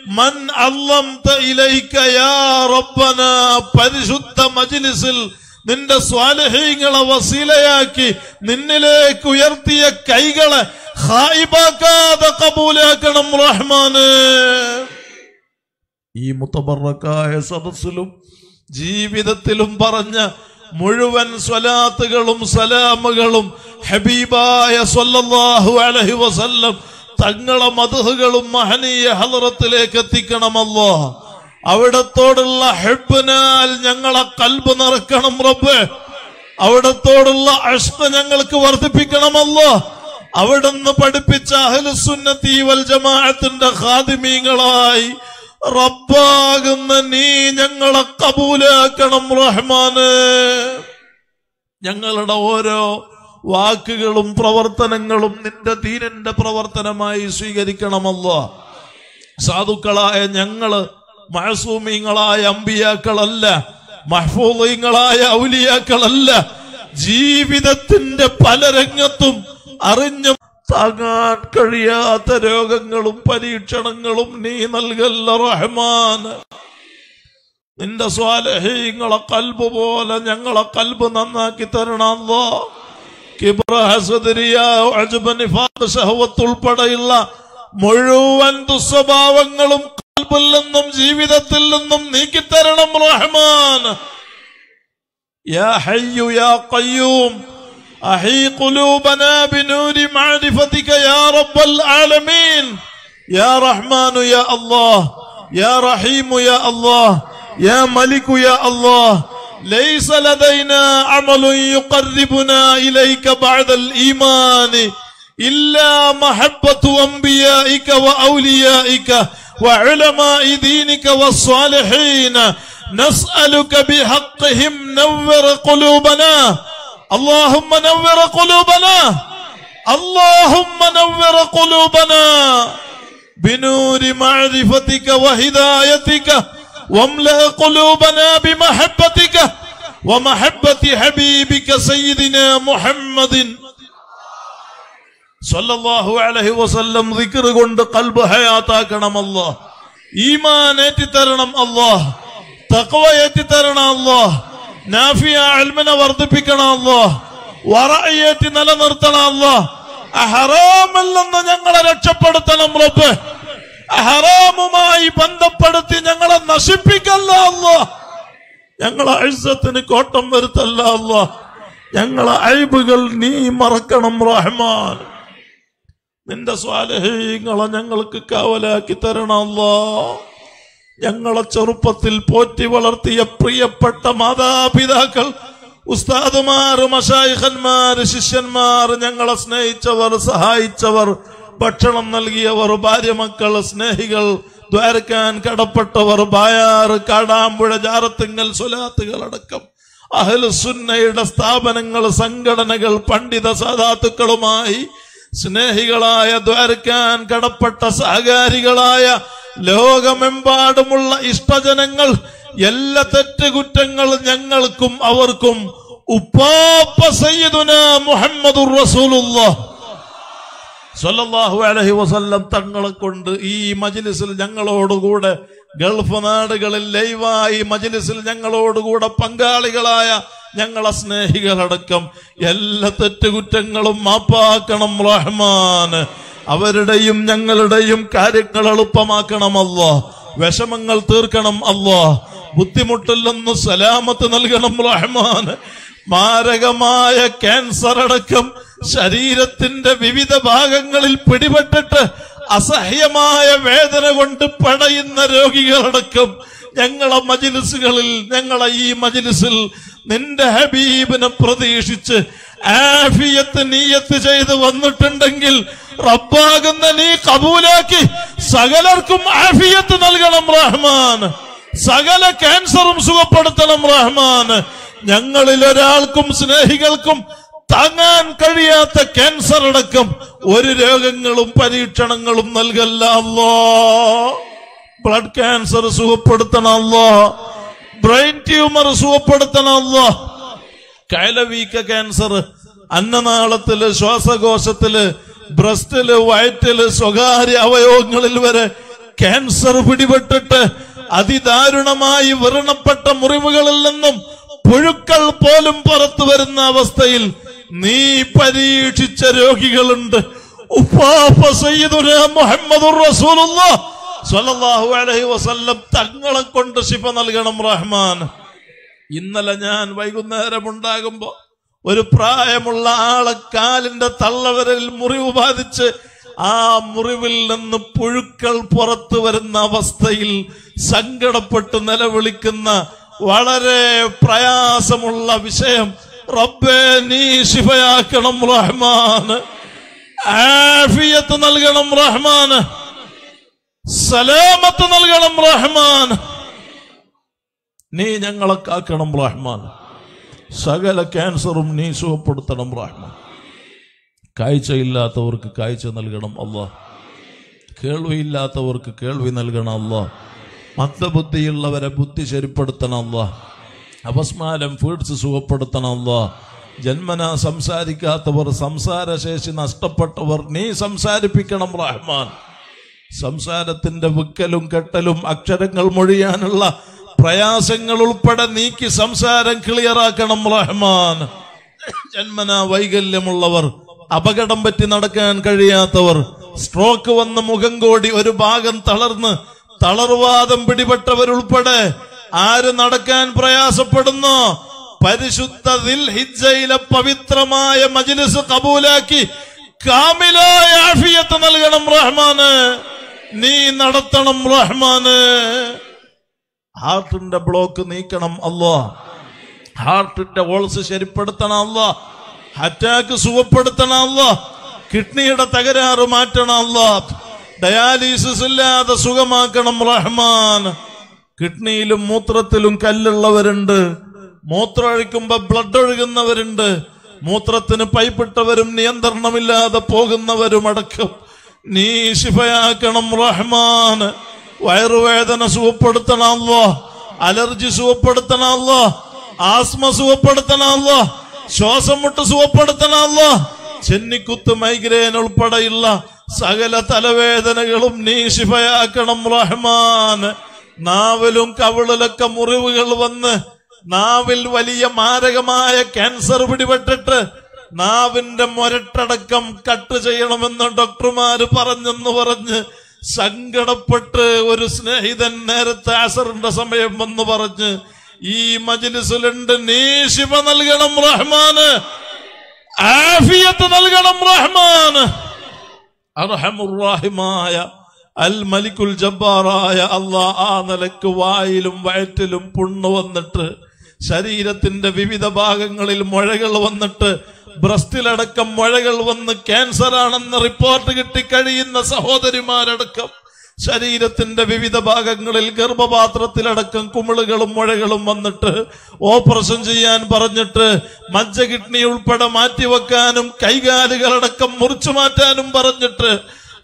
من علمت إليك يا ربنا مجلس الله നിന്റെ സ്വാലഹീങ്ങളെ വസീലയാക്കി നിന്നിലേക്ക് ഉയർത്തിയ കൈകളെ ഹായിബാക്കാതെ കബൂലാക്കണം റഹ്മാന് ഈ മുത്തബറക്കായ സദസ്സിലും ജീവിതത്തിലും പറഞ്ഞ മുഴുവൻ സ്വലാത്തുകളും സലാമുകളും ഹബീബായ സൊല്ലാഹു അലഹി വസല്ലം തങ്ങളെ മധുഹുകളും മഹനീയ ഹലറത്തിലേക്ക് എത്തിക്കണമല്ലോ അവിടത്തോടുള്ള ഹെപ്പിനാൽ ഞങ്ങളെ കൽബ് നിറക്കണം റബ്ബ് അവിടത്തോടുള്ള അഷ്ട ഞങ്ങൾക്ക് വർദ്ധിപ്പിക്കണമല്ലോ അവിടുന്ന് പഠിപ്പിച്ച അഹലുസുന്നത്തി വൽ ജമാഅത്തിന്റെ ഖാദിമീങ്ങളായി റബ്ബാകുന്ന നീ ഞങ്ങളെ കബൂലാക്കണം റഹ്മാന് ഞങ്ങളുടെ ഓരോ വാക്കുകളും പ്രവർത്തനങ്ങളും നിന്റെ തീരന്റെ പ്രവർത്തനമായി സ്വീകരിക്കണമല്ലോ സാധുക്കളായ ഞങ്ങള് മഹസൂമിങ്ങളായ അമ്പിയാക്കളല്ല മഹ്ഫൂലിങ്ങളായ ഔലിയാക്കളല്ല ജീവിതത്തിന്റെ പല രംഗത്തും അറിഞ്ഞും താങ്ങാൻ കഴിയാത്ത രോഗങ്ങളും പരീക്ഷണങ്ങളും നീ നൽകല്ല റഹ്മാൻ നിന്റെ സ്വാലഹീങ്ങളെ കൽബ് പോലെ ഞങ്ങളെ കൽബ് നന്നാക്കി തരണല്ലോ ഉൾപ്പെടെയുള്ള മുഴുവൻ ദുസ്വഭാവങ്ങളും قلبلنم جيبي تلنم നിന്നും നീക്കിത്തരണം റഹ്മാൻ യാ ഹയ്യു യാ ഖയ്യൂം أحي قلوبنا بنور معرفتك يا رب العالمين يا رحمن يا الله يا رحيم يا الله يا ملك يا الله ليس لدينا عمل يقربنا إليك بعد الإيمان إلا محبة أنبيائك وأوليائك وعلماء دينك والصالحين نسألك بحقهم نور قلوبنا اللهم نور قلوبنا اللهم نور قلوبنا بنور معرفتك وهدايتك واملأ قلوبنا بمحبتك ومحبة حبيبك سيدنا محمد സല്ലല്ലാഹു അലഹി വസല്ലം ദിക്കറ് കൊണ്ട് കൽബ് ഹയാത്താക്കണം അല്ലാ ഈമാൻ ഏറ്റിത്തരണം അല്ലാ തക്വ ഏറ്റിത്തരണം അല്ലാ നാഫിയ അൽമിനെ വർദ്ധിപ്പിക്കണം അല്ലാ വറയേറ്റി നിലനിർത്തണം അല്ലാ ഹറാമിൽ നിന്ന് ഞങ്ങളെ രക്ഷപ്പെടുത്തണം റബ്ബ് അഹറാമുമായി ബന്ധപ്പെടുത്തി ഞങ്ങളെ നശിപ്പിക്കല്ല അല്ലാ ഞങ്ങളെ അഴ്സത്തിന് കോട്ടം വരുത്തല്ല അല്ലാ ഞങ്ങളെ അയബുകൾ നീ മറക്കണം റഹ്മാൻ നിന്റെ സ്വാലഹീങ്ങളെ ഞങ്ങൾക്ക് കാവലാക്കി തരണല്ലോ ഞങ്ങളെ ചെറുപ്പത്തിൽ പോറ്റി വളർത്തിയ പ്രിയപ്പെട്ട മാതാപിതാക്കൾ ഉസ്താദുമാർ മഷായിഹന്മാർ ശിഷ്യന്മാർ ഞങ്ങളെ സ്നേഹിച്ചവർ സഹായിച്ചവർ ഭക്ഷണം നൽകിയവർ മക്കൾ സ്നേഹികൾ ദ്വാരക്കാൻ കടപ്പെട്ടവർ ബായാർ കാടാമ്പുഴ ജാറത്തിങ്ങൽ അഹൽ സുന്നയുടെ സ്ഥാപനങ്ങൾ സംഘടനകൾ പണ്ഡിത സാധാത്തുക്കളുമായി സ്നേഹികളായ ദ്വാരക്കാൻ കടപ്പെട്ട സഹകാരികളായ ലോകമെമ്പാടുമുള്ള ഇഷ്ടജനങ്ങൾ എല്ലാ കുറ്റങ്ങൾ ഞങ്ങൾക്കും അവർക്കും ഉപ്പാപ്പ സയ്യിദുന മുഹമ്മദ് റസൂലുള്ള സല്ലല്ലാഹു അലൈഹി വസല്ലം തങ്ങളെ കൊണ്ട് ഈ മജിലിസിൽ ഞങ്ങളോടുകൂടെ ഗൾഫ് നാടുകളിൽ ലൈവായി മജിലിസിൽ ഞങ്ങളോടുകൂടെ പങ്കാളികളായ ഞങ്ങളെ സ്നേഹികളടക്കം എല്ലാ തെറ്റുകുറ്റങ്ങളും മാപ്പാക്കണം റഹ്മാൻ അവരുടെയും ഞങ്ങളുടെയും കാര്യങ്ങൾ എളുപ്പമാക്കണം അല്ലോ വിഷമങ്ങൾ തീർക്കണം അല്ലോ ബുദ്ധിമുട്ടില്ലെന്ന് സലാമത്ത് നൽകണം റഹ്മാൻ മാരകമായ ക്യാൻസർ അടക്കം ശരീരത്തിന്റെ വിവിധ ഭാഗങ്ങളിൽ പിടിപെട്ടിട്ട് അസഹ്യമായ വേദന കൊണ്ട് പടയുന്ന രോഗികളടക്കം ഞങ്ങളെ മജിലിസുകളിൽ ഞങ്ങളെ ഈ മജിലിസിൽ നിന്റെ ഹബീബിനെ പ്രതീക്ഷിച്ച് ആഫിയത്ത് നീയത്ത് ചെയ്ത് വന്നിട്ടുണ്ടെങ്കിൽ റബ്ബാകുന്ന നീ കബൂലാക്കി സകലർക്കും ആഫിയത്ത് നൽകണം റഹ്മാൻ സകല ക്യാൻസറും സുഖപ്പെടുത്തണം റഹ്മാൻ ഞങ്ങളിൽ ഒരാൾക്കും സ്നേഹികൾക്കും താങ്ങാൻ കഴിയാത്ത ക്യാൻസർ അടക്കം ഒരു രോഗങ്ങളും പരീക്ഷണങ്ങളും നൽകല്ല ബ്ലഡ് ക്യാൻസർ സുഖപ്പെടുത്തണമല്ലോ ബ്രെയിൻ ട്യൂമർ സുഖപ്പെടുത്തണമല്ല കൈലവീക്ക ക്യാൻസർ അന്നനാളത്തില് ശ്വാസകോശത്തില് ബ്രസ്റ്റില് വയറ്റില് സ്വകാര്യ അവയവങ്ങളിൽ വരെ ക്യാൻസർ പിടിപെട്ടിട്ട് അതിദാരുണമായി വിറണപ്പെട്ട മുറിവുകളിൽ നിന്നും പുഴുക്കൾ പോലും പുറത്തു വരുന്ന അവസ്ഥയിൽ നീ പരീക്ഷിച്ച രോഗികളുണ്ട് ഉപ്പാപ്പ സയ്യിദുന മുഹമ്മദുർ റസൂലുള്ള സല്ലല്ലാഹു അലൈഹി വസല്ലം തങ്ങളെ കൊണ്ട് ശിഫ നൽകണം റഹ്മാൻ ഇന്നലെ ഞാൻ വൈകുന്നേരം ഉണ്ടാകുമ്പോ ഒരു പ്രായമുള്ള ആളെ കാലിന്റെ തള്ളവരൽ മുറിവ് ബാധിച്ച് ആ മുറിവിൽ നിന്ന് പുഴുക്കൾ പുറത്തു വരുന്ന അവസ്ഥയിൽ സങ്കടപ്പെട്ട് നിലവിളിക്കുന്ന വളരെ പ്രയാസമുള്ള വിഷയം റബ്ബേ നീ ശിഫയാക്കണം റഹ്മാൻ ആഫിയത്ത് നൽകണം റഹ്മാൻ സലാമത്ത് നൽകണം റഹ്മാൻ നീ ഞങ്ങളെ കാക്കണം റഹ്മാൻ സകല ക്യാൻസറും നീ സുഖപ്പെടുത്തണം റഹ്മാൻ കാഴ്ചയില്ലാത്തവർക്ക് കാഴ്ച നൽകണം അള്ളാഹ് കേൾവിയില്ലാത്തവർക്ക് കേൾവി നൽകണം അള്ളാഹ് മത്തബുദ്ധിയുള്ളവരെ ബുദ്ധി ശരിപ്പെടുത്തണം അള്ളാഹ് അപസ്മാരം ഫീഡ്സ് സുഖപ്പെടുത്തണം അള്ളാഹ് ജന്മന സംസാരിക്കാത്തവർ സംസാരശേഷി നഷ്ടപ്പെട്ടവർ നീ സംസാരിപ്പിക്കണം റഹ്മാൻ സംസാരത്തിന്റെ വിക്കലും കെട്ടലും അക്ഷരങ്ങൾ മൊഴിയാനുള്ള പ്രയാസങ്ങൾ ഉൾപ്പെടെ നീക്കി സംസാരം ക്ലിയറാക്കണം റഹ്മാൻ ജന്മന വൈകല്യമുള്ളവർ അപകടം പറ്റി നടക്കാൻ കഴിയാത്തവർ സ്ട്രോക്ക് വന്ന മുഖം കോടി ഒരു ഭാഗം തളർന്ന് തളർവാദം പിടിപെട്ടവരുൾപ്പെടെ ആര് നടക്കാൻ പ്രയാസപ്പെടുന്നു പരിശുദ്ധ ഹിജ്ജയിലെ പവിത്രമായ മജിലിസ് കബൂലാക്കി കാമിലായ ആഫിയത്ത് നൽകണം റഹ്മാന് നീ നടത്തണം റഹ്മാന് ഹാർട്ടിന്റെ ബ്ലോക്ക് നീക്കണം അല്ലോ ഹാർട്ടിന്റെ ഓൾസ് ശരിപ്പെടുത്തണം അല്ലോ അറ്റാക്ക് സുഖപ്പെടുത്തണം അല്ലോ കിഡ്നിയുടെ തകരാറ് മാറ്റണം അല്ലോ ഡയാലിസിസ് ഇല്ലാതെ സുഖമാക്കണം റഹ്മാൻ കിഡ്നിയിലും മൂത്രത്തിലും കല്ലുള്ളവരുണ്ട് മൂത്രം ഒഴിക്കുമ്പോ ബ്ലഡ് ഒഴുകുന്നവരുണ്ട് മൂത്രത്തിന് പൈപ്പിട്ടവരും നിയന്ത്രണമില്ലാതെ പോകുന്നവരും അടക്കം നീ ശിഫയാക്കണം റഹ്മാന് വയറുവേദന സുഖപ്പെടുത്തണമല്ലോ അലർജി സുഖപ്പെടുത്തണമല്ലോ ആസ്മ സുഖപ്പെടുത്തണമല്ലോ ശ്വാസം മുട്ട് സുഖപ്പെടുത്തണമല്ലോ ചെന്നിക്കുത്ത് മൈഗ്രേൻ ഉൾപ്പെടെയുള്ള സകല തലവേദനകളും നീ ശിഫയാക്കണം റഹ്മാന് നാവിലും കവിളിലൊക്കെ മുറിവുകൾ വന്ന് നാവിൽ വലിയ മാരകമായ ക്യാൻസർ പിടിപെട്ടിട്ട് നാവിന്റെ മുരട്ടടക്കം കട്ട് ചെയ്യണമെന്ന് ഡോക്ടർമാര് പറഞ്ഞെന്ന് പറഞ്ഞ് സങ്കടപ്പെട്ട് ഒരു സ്നേഹിതൻ നേരത്തെ ആസറിന്റെ സമയം വന്ന് പറഞ്ഞ് ഈ മജിലിസിലുണ്ട് നീ ശിവ നൽകണം റഹ്മാന് ആഫിയത്ത് നൽകണം റഹ്മാന് അർഹമുറാഹിമായ അൽ മലിക്കുൽ ജബ്ബാറായ അള്ളാ ആ നിലക്ക് വായിലും വയറ്റിലും പുണ്ണ് വന്നിട്ട് ശരീരത്തിന്റെ വിവിധ ഭാഗങ്ങളിൽ മുഴകൾ വന്നിട്ട് ബ്രസ്റ്റിലടക്കം മഴകൾ വന്ന് ക്യാൻസർ ആണെന്ന് റിപ്പോർട്ട് കിട്ടി കഴിയുന്ന സഹോദരിമാരടക്കം ശരീരത്തിന്റെ വിവിധ ഭാഗങ്ങളിൽ ഗർഭപാത്രത്തിലടക്കം കുമിളുകളും മുഴകളും വന്നിട്ട് ഓപ്പറേഷൻ ചെയ്യാൻ പറഞ്ഞിട്ട് മജ്ജ കിഡ്നി ഉൾപ്പെടെ മാറ്റിവെക്കാനും കൈകാലുകളടക്കം മുറിച്ചു മാറ്റാനും പറഞ്ഞിട്ട്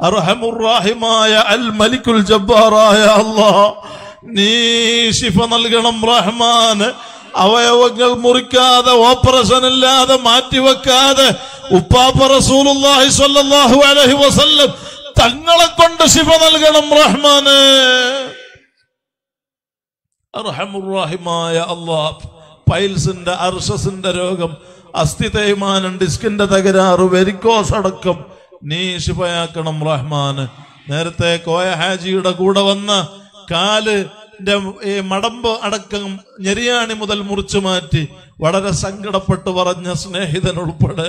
അർഹമുറാഹിമായ അൽ മലിക്കുൽ ജബ്ബാറായ അള്ളാഹ് നീ ശിഫ നൽകണം റഹ്മാൻ അവയവങ്ങൾ മുറിക്കാതെ ഓപ്പറേഷൻ ഇല്ലാതെ മാറ്റിവെക്കാതെ ഉപ്പാപ്പ റസൂലുള്ളാഹി സ്വല്ലല്ലാഹു അലൈഹി വസല്ലം തങ്ങളെ കൊണ്ട് ശിവ നൽകണം റഹ്മാന് റഹമുറാഹിമായ അള്ളാഹ് പൈൽസിന്റെ അർഷസിന്റെ രോഗം അസ്ഥി തേയ്മാനം ഡിസ്കിന്റെ തകരാറ് വെരിക്കോസ് അടക്കം നീ ശിവയാക്കണം റഹ്മാന് നേരത്തെ കോയ ഹാജിയുടെ കൂടെ വന്ന കാല് ഈ മടമ്പ് അടക്കം ഞെരിയാണി മുതൽ മുറിച്ചു മാറ്റി വളരെ സങ്കടപ്പെട്ട് പറഞ്ഞ സ്നേഹിതൻ ഉൾപ്പെടെ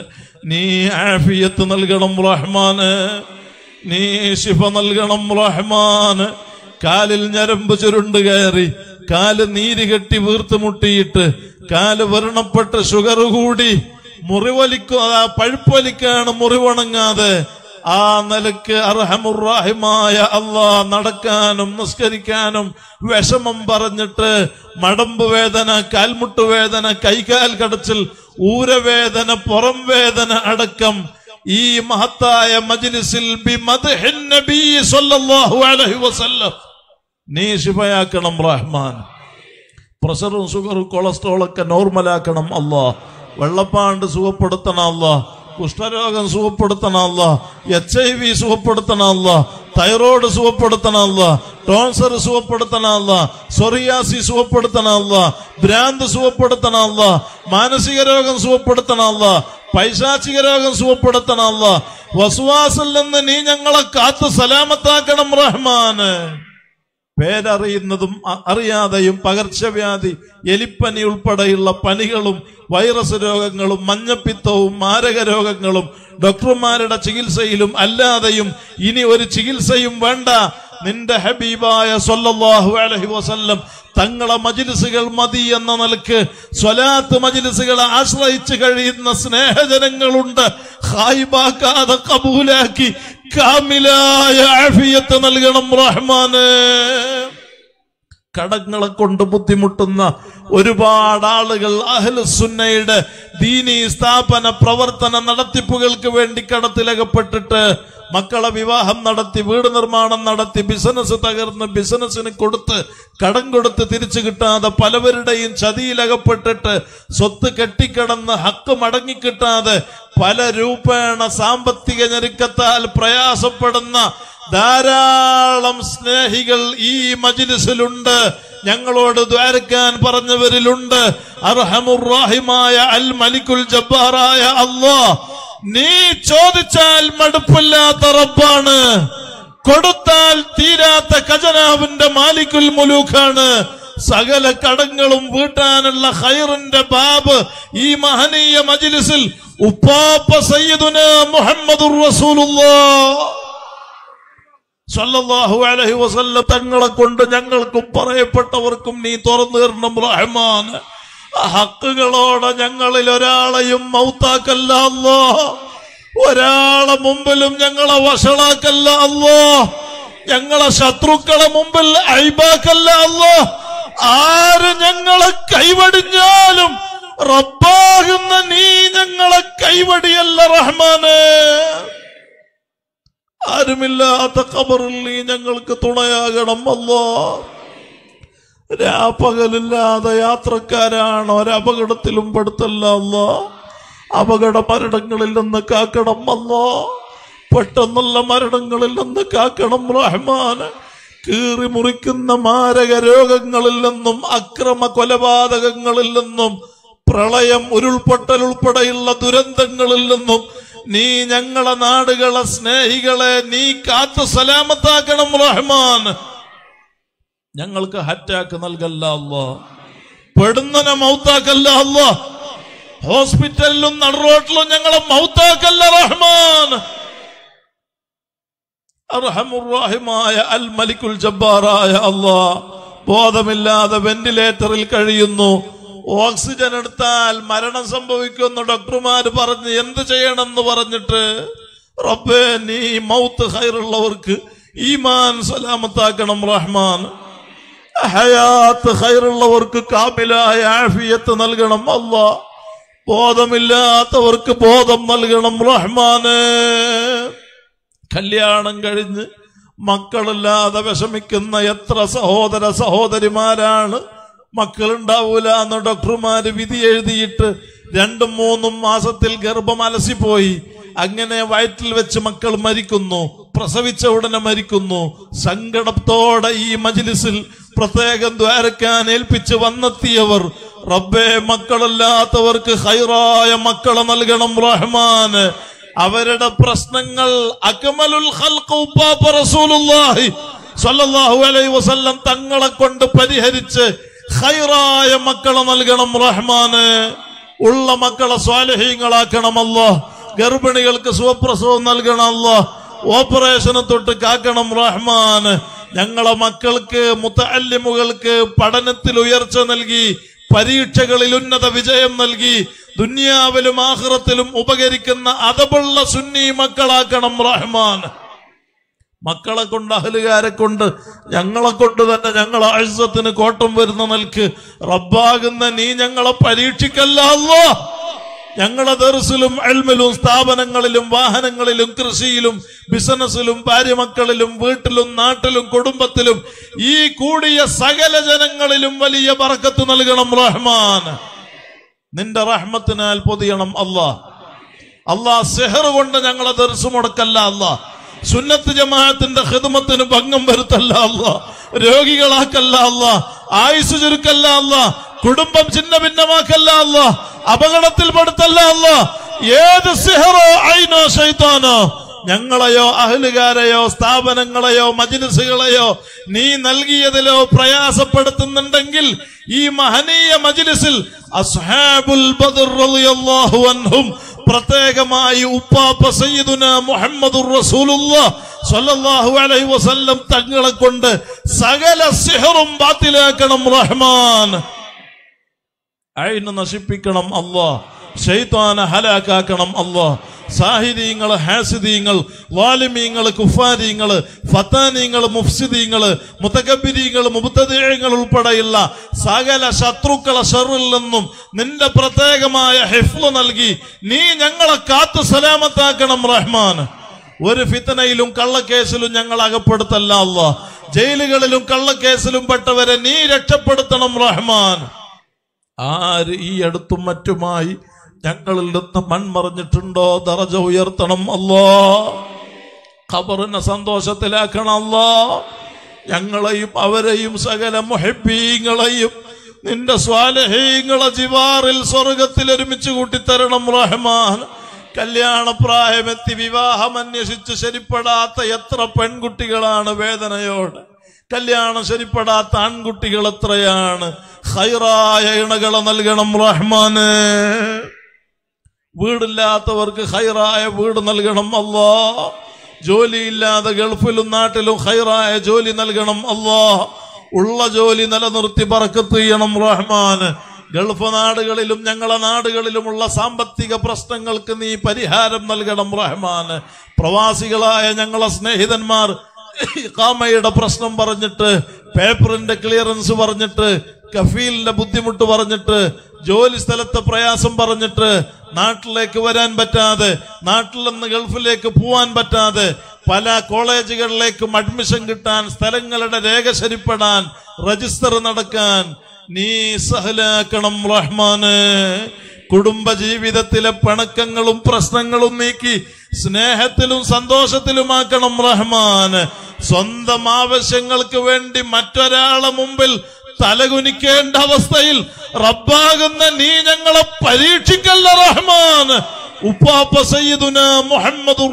നീ ആഫിയത്ത് നൽകണം റഹ്മാന് നീ ശിഫ നൽകണം റഹ്മാന് കാലിൽ ഞരമ്പ് ചുരുണ്ട് കയറി കാല് നീര് കെട്ടി വീർത്തുമുട്ടിയിട്ട് കാല് വരണപ്പെട്ട് ഷുഗർ കൂടി പഴുപ്പ് പഴുപ്പലിക്കാണ് മുറിവണങ്ങാതെ ആ നിലക്ക് അർഹമുറാഹിമായ അള്ളാ നടക്കാനും നിസ്കരിക്കാനും വിഷമം പറഞ്ഞിട്ട് മടമ്പ് വേദന കാൽമുട്ട് വേദന കൈകാൽ കടച്ചിൽ ഊരവേദന പുറം വേദന അടക്കം ഈ മഹത്തായ മജ്ലിസിൽ നീ ശിഫയാക്കണം റഹ്മാൻ പ്രഷറും ഷുഗറും കൊളസ്ട്രോളൊക്കെ നോർമലാക്കണം അള്ളാ വെള്ളപ്പാണ്ട് സുഖപ്പെടുത്തണം അള്ളാ കുഷ്ഠരോഗം സുഖപ്പെടുത്തണമല്ല എച്ച് ഐ വി സുഖപ്പെടുത്തണമല്ല തൈറോയ്ഡ് സുഖപ്പെടുത്തണമല്ല ടോൺസർ സുഖപ്പെടുത്തണമല്ല സൊറിയാസി സുഖപ്പെടുത്തണമല്ല ഭ്രാന്ത് സുഖപ്പെടുത്തണമല്ല മാനസിക രോഗം സുഖപ്പെടുത്തണമല്ല പൈശാചിക രോഗം സുഖപ്പെടുത്തണമല്ല വസുവാസിൽ നിന്ന് നീ ഞങ്ങളെ കാത്തു സലാമത്താക്കണം റഹ്മാന് പേരറിയുന്നതും അറിയാതെയും പകർച്ചവ്യാധി എലിപ്പനി ഉൾപ്പെടെയുള്ള പനികളും വൈറസ് രോഗങ്ങളും മഞ്ഞപ്പിത്തവും മാരക രോഗങ്ങളും ഡോക്ടർമാരുടെ ചികിത്സയിലും അല്ലാതെയും ഇനി ഒരു ചികിത്സയും വേണ്ട നിന്റെ ഹബീബായ സൊല്ലാഹു അലഹി വസല്ലം തങ്ങളെ മജിലിസുകൾ മതി എന്ന നിലക്ക് സ്വലാത്ത് മജിലിസുകളെ ആശ്രയിച്ചു കഴിയുന്ന സ്നേഹജനങ്ങളുണ്ട് ഹായിബാക്കാതെ കബൂലാക്കി കാമിലായ ആഫിയത്ത് നൽകണം റഹ്മാനേ കടങ്ങളെ കൊണ്ട് ബുദ്ധിമുട്ടുന്ന ഒരുപാട് ആളുകൾ അഹലുസുന്നയുടെ ദീനി സ്ഥാപന പ്രവർത്തന നടത്തിപ്പുകൾക്ക് വേണ്ടി കടത്തിലകപ്പെട്ടിട്ട് മക്കളെ വിവാഹം നടത്തി വീട് നിർമ്മാണം നടത്തി ബിസിനസ് തകർന്ന് ബിസിനസ്സിന് കൊടുത്ത് കടം കൊടുത്ത് തിരിച്ചു കിട്ടാതെ പലവരുടെയും ചതിയിലകപ്പെട്ടിട്ട് സ്വത്ത് കെട്ടിക്കിടന്ന് ഹക്ക് മടങ്ങിക്കിട്ടാതെ പല രൂപേണ സാമ്പത്തിക ഞെരുക്കത്താൽ പ്രയാസപ്പെടുന്ന ധാരാളം സ്നേഹികൾ ഈ മജിലിസിലുണ്ട് ഞങ്ങളോട് ദ്വാരക്കാൻ പറഞ്ഞവരിലുണ്ട് അർഹമുറാഹിമായ അൽ മലിക്കുൽ ജബ്ബാറായ അള്ളാ നീ ചോദിച്ചാൽ മടുപ്പില്ലാത്ത റബ്ബാണ് കൊടുത്താൽ തീരാത്ത ഖജനാവിന്റെ മാലിക്കുൽ മുലൂഖാണ് സകല കടങ്ങളും വീട്ടാനുള്ള ഹൈറിന്റെ ബാബ് ഈ മഹനീയ മജിലിസിൽ ഉപ്പാപ്പ സയ്യിദുന മുഹമ്മദ് റസൂലുള്ള സല്ലല്ലാഹു അലഹി വസല്ല തങ്ങളെ കൊണ്ട് ഞങ്ങൾക്കും പറയപ്പെട്ടവർക്കും നീ തുറന്നു റഹ്മാൻ ആ ഹക്കുകളോടെ ഞങ്ങളിൽ ഒരാളെയും മൗത്താക്കല്ല അല്ലോ ഒരാളെ മുമ്പിലും ഞങ്ങളെ വഷളാക്കല്ല അല്ലോ ഞങ്ങളെ ശത്രുക്കളെ മുമ്പിൽ അയിബാക്കല്ല അല്ലോ ആര് ഞങ്ങളെ കൈവടിഞ്ഞാലും റബ്ബാകുന്ന നീ ഞങ്ങളെ കൈവടിയല്ല റഹ്മാനേ ആരുമില്ലാത്ത ഖബറിൽ നീ ഞങ്ങൾക്ക് തുണയാകണം അല്ലോ രാപ്പകലില്ലാതെ യാത്രക്കാരാണ് ഒരപകടത്തിലും പെടുത്തല്ല അല്ലോ അപകട മരണങ്ങളിൽ നിന്ന് കാക്കണം അല്ലോ പെട്ടെന്നുള്ള മരണങ്ങളിൽ നിന്ന് കാക്കണം റഹ്മാന് കീറി മുറിക്കുന്ന മാരക രോഗങ്ങളിൽ നിന്നും അക്രമ കൊലപാതകങ്ങളിൽ നിന്നും പ്രളയം ഉരുൾപൊട്ടൽ ഉൾപ്പെടെയുള്ള ദുരന്തങ്ങളിൽ നിന്നും നീ ഞങ്ങളെ നാടുകളെ സ്നേഹികളെ നീ കാത്ത് സലാമത്താക്കണം റഹ്മാൻ ഞങ്ങൾക്ക് ഹറ്റാക്ക് നൽകല്ല അല്ലോ പെടുന്നനെ മൗത്താക്കല്ല അല്ലോ ഹോസ്പിറ്റലിലും നടുറോട്ടിലും ഞങ്ങളെ മൗത്താക്കല്ല റഹ്മാൻ അർഹമുറാഹിമായ അൽ മലിക്കുൽ ജബ്ബാറായ അള്ളാഹ് ബോധമില്ലാതെ വെന്റിലേറ്ററിൽ കഴിയുന്നു ഓക്സിജൻ എടുത്താൽ മരണം സംഭവിക്കുമെന്ന് ഡോക്ടർമാർ പറഞ്ഞ് എന്ത് ചെയ്യണമെന്ന് പറഞ്ഞിട്ട് റബ്ബേ നീ മൗത്ത് ഹൈറുള്ളവർക്ക് ഈമാൻ സലാമത്താക്കണം റഹ്മാൻ ഹയാത്ത് ഹൈറുള്ളവർക്ക് കാമിലായ ആഫിയത്ത് നൽകണം അല്ല ബോധമില്ലാത്തവർക്ക് ബോധം നൽകണം റഹ്മാന് കല്യാണം കഴിഞ്ഞ് മക്കളില്ലാതെ വിഷമിക്കുന്ന എത്ര സഹോദര സഹോദരിമാരാണ് മക്കളുണ്ടാവൂല എന്ന് ഡോക്ടർമാര് വിധി എഴുതിയിട്ട് രണ്ടും മൂന്നും മാസത്തിൽ ഗർഭം അലസിപ്പോയി അങ്ങനെ വയറ്റിൽ വെച്ച് മക്കൾ മരിക്കുന്നു പ്രസവിച്ച ഉടനെ മരിക്കുന്നു സങ്കടത്തോടെ ഈ മജിലിസിൽ പ്രത്യേകം ദ്വാരക്കാൻ ഏൽപ്പിച്ച് വന്നെത്തിയവർ റബ്ബെ മക്കളല്ലാത്തവർക്ക് ഹൈറായ മക്കളെ നൽകണം റഹ്മാന് അവരുടെ പ്രശ്നങ്ങൾ അക്മലുൽ സ്വല്ലല്ലാഹു അലൈഹി വസല്ലം തങ്ങളെ കൊണ്ട് പരിഹരിച്ച് ഹൈറായ മക്കളെ നൽകണം റഹ്മാന് ഉള്ള മക്കളെ സ്വാലഹീങ്ങളാക്കണമല്ലോ ഗർഭിണികൾക്ക് സുഖപ്രസവം നൽകണമല്ലോ ഓപ്പറേഷന് തൊട്ട് കാക്കണം റഹ്മാന് ഞങ്ങളെ മക്കൾക്ക് മുത്തല്ലിമുകൾക്ക് പഠനത്തിൽ ഉയർച്ച നൽകി പരീക്ഷകളിൽ ഉന്നത വിജയം നൽകി ദുന്യാവിലും ആഹ്റത്തിലും ഉപകരിക്കുന്ന അതപുള്ള സുന്നി മക്കളാക്കണം റഹ്മാൻ മക്കളെ കൊണ്ട് അഹലുകാരെ കൊണ്ട് ഞങ്ങളെ കൊണ്ട് തന്നെ ഞങ്ങൾ ആഴ്ചത്തിന് കോട്ടം വരുന്ന നിൽക്ക് റബ്ബാകുന്ന നീ ഞങ്ങളെ പരീക്ഷിക്കല്ലോ ഞങ്ങളെ ദർസിലും അൽമിലും സ്ഥാപനങ്ങളിലും വാഹനങ്ങളിലും കൃഷിയിലും ബിസിനസ്സിലും ഭാര്യ മക്കളിലും വീട്ടിലും നാട്ടിലും കുടുംബത്തിലും ഈ കൂടിയ സകല ജനങ്ങളിലും വലിയ പറക്കത്ത് നൽകണം റഹ്മാൻ നിന്റെ റഹ്മത്തിനാൽ പൊതിയണം അള്ളാഹ് അല്ലാ സെഹർ കൊണ്ട് ഞങ്ങളെ ദർശു മുടക്കല്ല അള്ളാഹ് സുന്നത്ത് ജമാഅത്തിന്റെ ഹിദമത്തിന് ഭംഗം വരുത്തല്ല അല്ല രോഗികളാക്കല്ല അല്ല ആയുസ് ചുരുക്കല്ല അല്ല കുടുംബം ചിന്ന ഭിന്നമാക്കല്ല അല്ല അപകടത്തിൽ പെടുത്തല്ല അല്ല ഏത് സിഹറോ ഐനോ ശൈത്താനോ ഞങ്ങളെയോ അഹലുകാരെയോ സ്ഥാപനങ്ങളെയോ മജിലിസുകളെയോ നീ നൽകിയതിലോ പ്രയാസപ്പെടുത്തുന്നുണ്ടെങ്കിൽ ഈ മഹനീയ മജിലിസിൽ അസ്ഹാബുൽ ബദർ റളിയല്ലാഹു അൻഹും പ്രത്യേകമായി ഉപ്പാപ്പ സയ്യിദുന മുഹമ്മദ് റസൂലുള്ളാഹ് സല്ലല്ലാഹു അലൈഹി വസല്ലം തങ്ങളെ കൊണ്ട് സകല സിഹറും ബാത്തിലാക്കണം റഹ്മാൻ അയിന് നശിപ്പിക്കണം അള്ളാഹ് ഷെയ്ത്താന ഹലാക്കാക്കണം അല്ലോ സാഹിദീങ്ങൾ ഹാസിദീങ്ങൾ വാലിമീങ്ങൾ കുഫാരിങ്ങൾ ഫത്താനീങ്ങൾ മുഫ്സിദീങ്ങൾ മുത്തകബിരീങ്ങൾ മുബുത്തദീങ്ങൾ ഉൾപ്പെടെയുള്ള സകല ശത്രുക്കളെ ഷെറിൽ നിന്നും നിന്റെ പ്രത്യേകമായ ഹെഫ്ല് നൽകി നീ ഞങ്ങളെ കാത്തു സലാമത്താക്കണം റഹ്മാൻ ഒരു ഫിത്തനയിലും കള്ളക്കേസിലും ഞങ്ങൾ അകപ്പെടുത്തല്ല അല്ലോ ജയിലുകളിലും കള്ളക്കേസിലും പെട്ടവരെ നീ രക്ഷപ്പെടുത്തണം റഹ്മാൻ ആര് ഈ അടുത്തും മറ്റുമായി ഞങ്ങളിൽ നിന്ന് മൺമറിഞ്ഞിട്ടുണ്ടോ ദറജ ഉയർത്തണം അല്ലോ ഖബറിനെ സന്തോഷത്തിലാക്കണം അല്ലോ ഞങ്ങളെയും അവരെയും സകല മൊഹബീങ്ങളെയും നിന്റെ സ്വാലഹീങ്ങളെ ജിവാറിൽ സ്വർഗത്തിൽ ഒരുമിച്ച് കൂട്ടിത്തരണം റഹ്മാൻ കല്യാണപ്രായമെത്തി വിവാഹം അന്വേഷിച്ച് ശരിപ്പെടാത്ത എത്ര പെൺകുട്ടികളാണ് വേദനയോടെ കല്യാണം ശരിപ്പെടാത്ത ആൺകുട്ടികൾ എത്രയാണ് ഹൈറായ ഇണകളെ നൽകണം റഹ്മാന് വീടില്ലാത്തവർക്ക് ഹൈറായ വീട് നൽകണം അല്ലാ ജോലിയില്ലാതെ ഗൾഫിലും നാട്ടിലും ഹൈറായ ജോലി നൽകണം അല്ലാ ഉള്ള ജോലി നിലനിർത്തി പറക്കത്ത് ചെയ്യണം റഹ്മാൻ ഗൾഫ് നാടുകളിലും ഞങ്ങളെ നാടുകളിലുമുള്ള സാമ്പത്തിക പ്രശ്നങ്ങൾക്ക് നീ പരിഹാരം നൽകണം റഹ്മാൻ പ്രവാസികളായ ഞങ്ങളെ സ്നേഹിതന്മാർ കാമയുടെ പ്രശ്നം പറഞ്ഞിട്ട് പേപ്പറിന്റെ ക്ലിയറൻസ് പറഞ്ഞിട്ട് കഫീലിന്റെ ബുദ്ധിമുട്ട് പറഞ്ഞിട്ട് ജോലി സ്ഥലത്തെ പ്രയാസം പറഞ്ഞിട്ട് നാട്ടിലേക്ക് വരാൻ പറ്റാതെ നാട്ടിൽ നിന്ന് ഗൾഫിലേക്ക് പോവാൻ പറ്റാതെ പല കോളേജുകളിലേക്കും അഡ്മിഷൻ കിട്ടാൻ സ്ഥലങ്ങളുടെ രേഖ ശരിപ്പെടാൻ രജിസ്റ്റർ നടക്കാൻ നീ സഹലാക്കണം റഹ്മാന് കുടുംബ ജീവിതത്തിലെ പണക്കങ്ങളും പ്രശ്നങ്ങളും നീക്കി സ്നേഹത്തിലും സന്തോഷത്തിലുമാക്കണം റഹ്മാന് സ്വന്തം ആവശ്യങ്ങൾക്ക് വേണ്ടി മറ്റൊരാളെ മുമ്പിൽ തലകുനിക്കേണ്ട അവസ്ഥയിൽ റബ്ബാകുന്ന നീ ഞങ്ങളെ പരീക്ഷിക്കല്ല റഹ്മാൻ ഉപ്പാപ്പ സയ്യിദുന മുഹമ്മദ്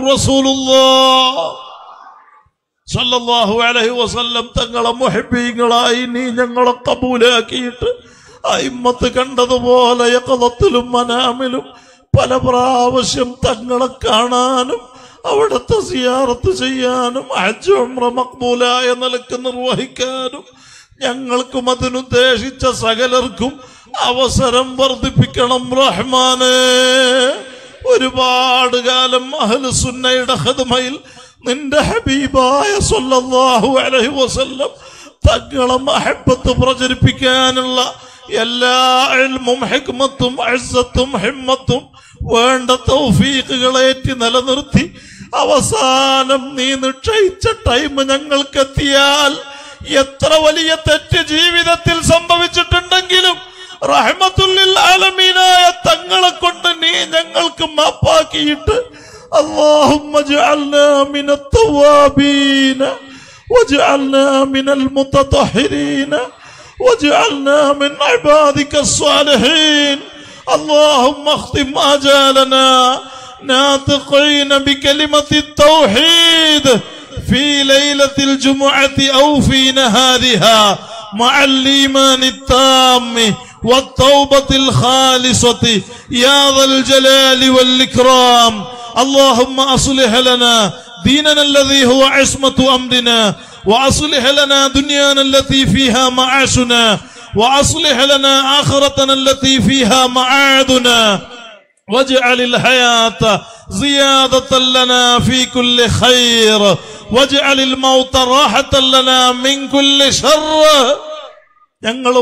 സല്ലല്ലാഹു അലൈഹി വസല്ലം തങ്ങളെ മുഹബീങ്ങളായി നീ ഞങ്ങളെ കബൂലാക്കിയിട്ട് അയിമ്മത്ത് കണ്ടതുപോലെ യക്കതത്തിലും മനാമിലും പല പ്രാവശ്യം തങ്ങളെ കാണാനും അവിടുത്തെ സിയാറത്ത് ചെയ്യാനും അജോമ്ര മക്ബൂലായ നിലക്ക് നിർവഹിക്കാനും ഞങ്ങൾക്കും അതിനുദ്ദേശിച്ച സകലർക്കും അവസരം വർദ്ധിപ്പിക്കണം റഹ്മാന് ഒരുപാട് കാലം അഹലുസുന്നയുടെ ഹതുമയിൽ നിന്റെ ഹബീബായ സൊല്ലാഹു അലഹി വസല്ലം തങ്ങളെ മഹബത്ത് പ്രചരിപ്പിക്കാനുള്ള എല്ലാ എൽമും ഹെക്മത്തും അഴ്സത്തും ഹിമ്മത്തും വേണ്ട തൗഫീഖുകളേറ്റി നിലനിർത്തി അവസാനം നീ നിക്ഷയിച്ച ടൈം ഞങ്ങൾക്കെത്തിയാൽ എത്ര വലിയ തെറ്റ് ജീവിതത്തിൽ സംഭവിച്ചിട്ടുണ്ടെങ്കിലും റഹ്മത്തുല്ലിൽ ആലമീനായ തങ്ങളെ കൊണ്ട് നീ ഞങ്ങൾക്ക് മാപ്പാക്കിയിട്ട് اللهم اجعلنا من التوابين واجعلنا من المتطهرين واجعلنا من عبادك الصالحين اللهم اختم اجالنا ناطقين بكلمه التوحيد في ليلة الجمعة أو في نهارها مع الإيمان التام والتوبة الخالصة يا ذا الجلال والإكرام اللهم أصلح لنا ديننا الذي هو عصمة أمرنا وأصلح لنا دنيانا التي فيها معاشنا وأصلح لنا آخرتنا التي فيها معادنا واجعل الحياة زيادة لنا في كل خير വജ്അലിൽ മൗത راحة ലനാ മിൻ കുല്ലി شر ഞങ്ങൾ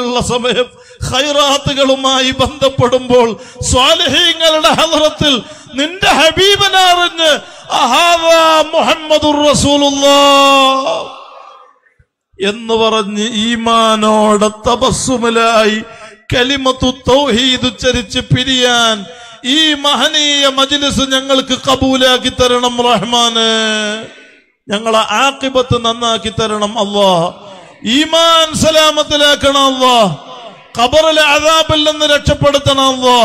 ഉള്ള സമയം ഹൈറാത്തുകളുമായി ബന്ധപ്പെടുമ്പോൾ സ്വാലഹീങ്ങളുടെ ഹദറത്തിൽ നിന്റെ അഹാദാ മുഹമ്മദുർ റസൂലുള്ള എന്ന് പറഞ്ഞ് ഈമാനോടെ തപസ്സുമലായി കലിമത്തു തൗഹീദ് ഉച്ചരിച്ച് പിരിയാൻ ഈ മഹനീയ മജിലിസ് ഞങ്ങൾക്ക് കബൂലാക്കി തരണം റഹ്മാന് ഞങ്ങളെ ആക്കിബത്ത് നന്നാക്കി തരണം അള്ളാ ഈമാൻ സലാമത്തിലാക്കണം അള്ളാ ഖബറിലെ അതാബിൽ നിന്ന് രക്ഷപ്പെടുത്തണം അള്ളാ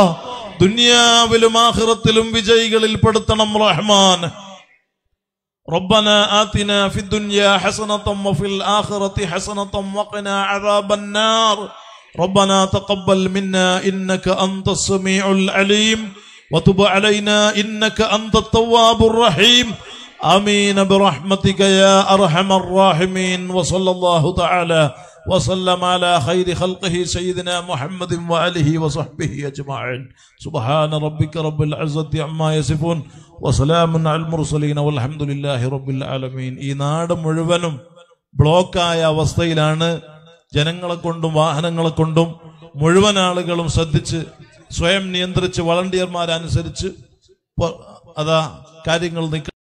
ദുനിയാവിലും ആഹ്റത്തിലും വിജയികളിൽ പെടുത്തണം റഹ്മാൻ ربنا آتنا في الدنيا حسنة وفي الآخرة حسنة وقنا عذاب النار ربنا تقبل منا انك انت السميع العليم وتب علينا انك انت التواب الرحيم امين برحمتك يا ارحم الراحمين وصلى الله تعالى وسلم على خير خلقه سيدنا محمد وآله وصحبه اجمعين سبحان ربك رب العزه عما يصفون وسلام على المرسلين والحمد لله رب العالمين ഈ നാട് മുഴുവനും ബ്ലോക്കായ അവസ്ഥയിലാണ് ജനങ്ങളെ കൊണ്ടും വാഹനങ്ങളെ കൊണ്ടും മുഴുവൻ ആളുകളും ശ്രദ്ധിച്ച് സ്വയം നിയന്ത്രിച്ച് വളണ്ടിയർമാരനുസരിച്ച് അതാ കാര്യങ്ങൾ നിൽക്കുക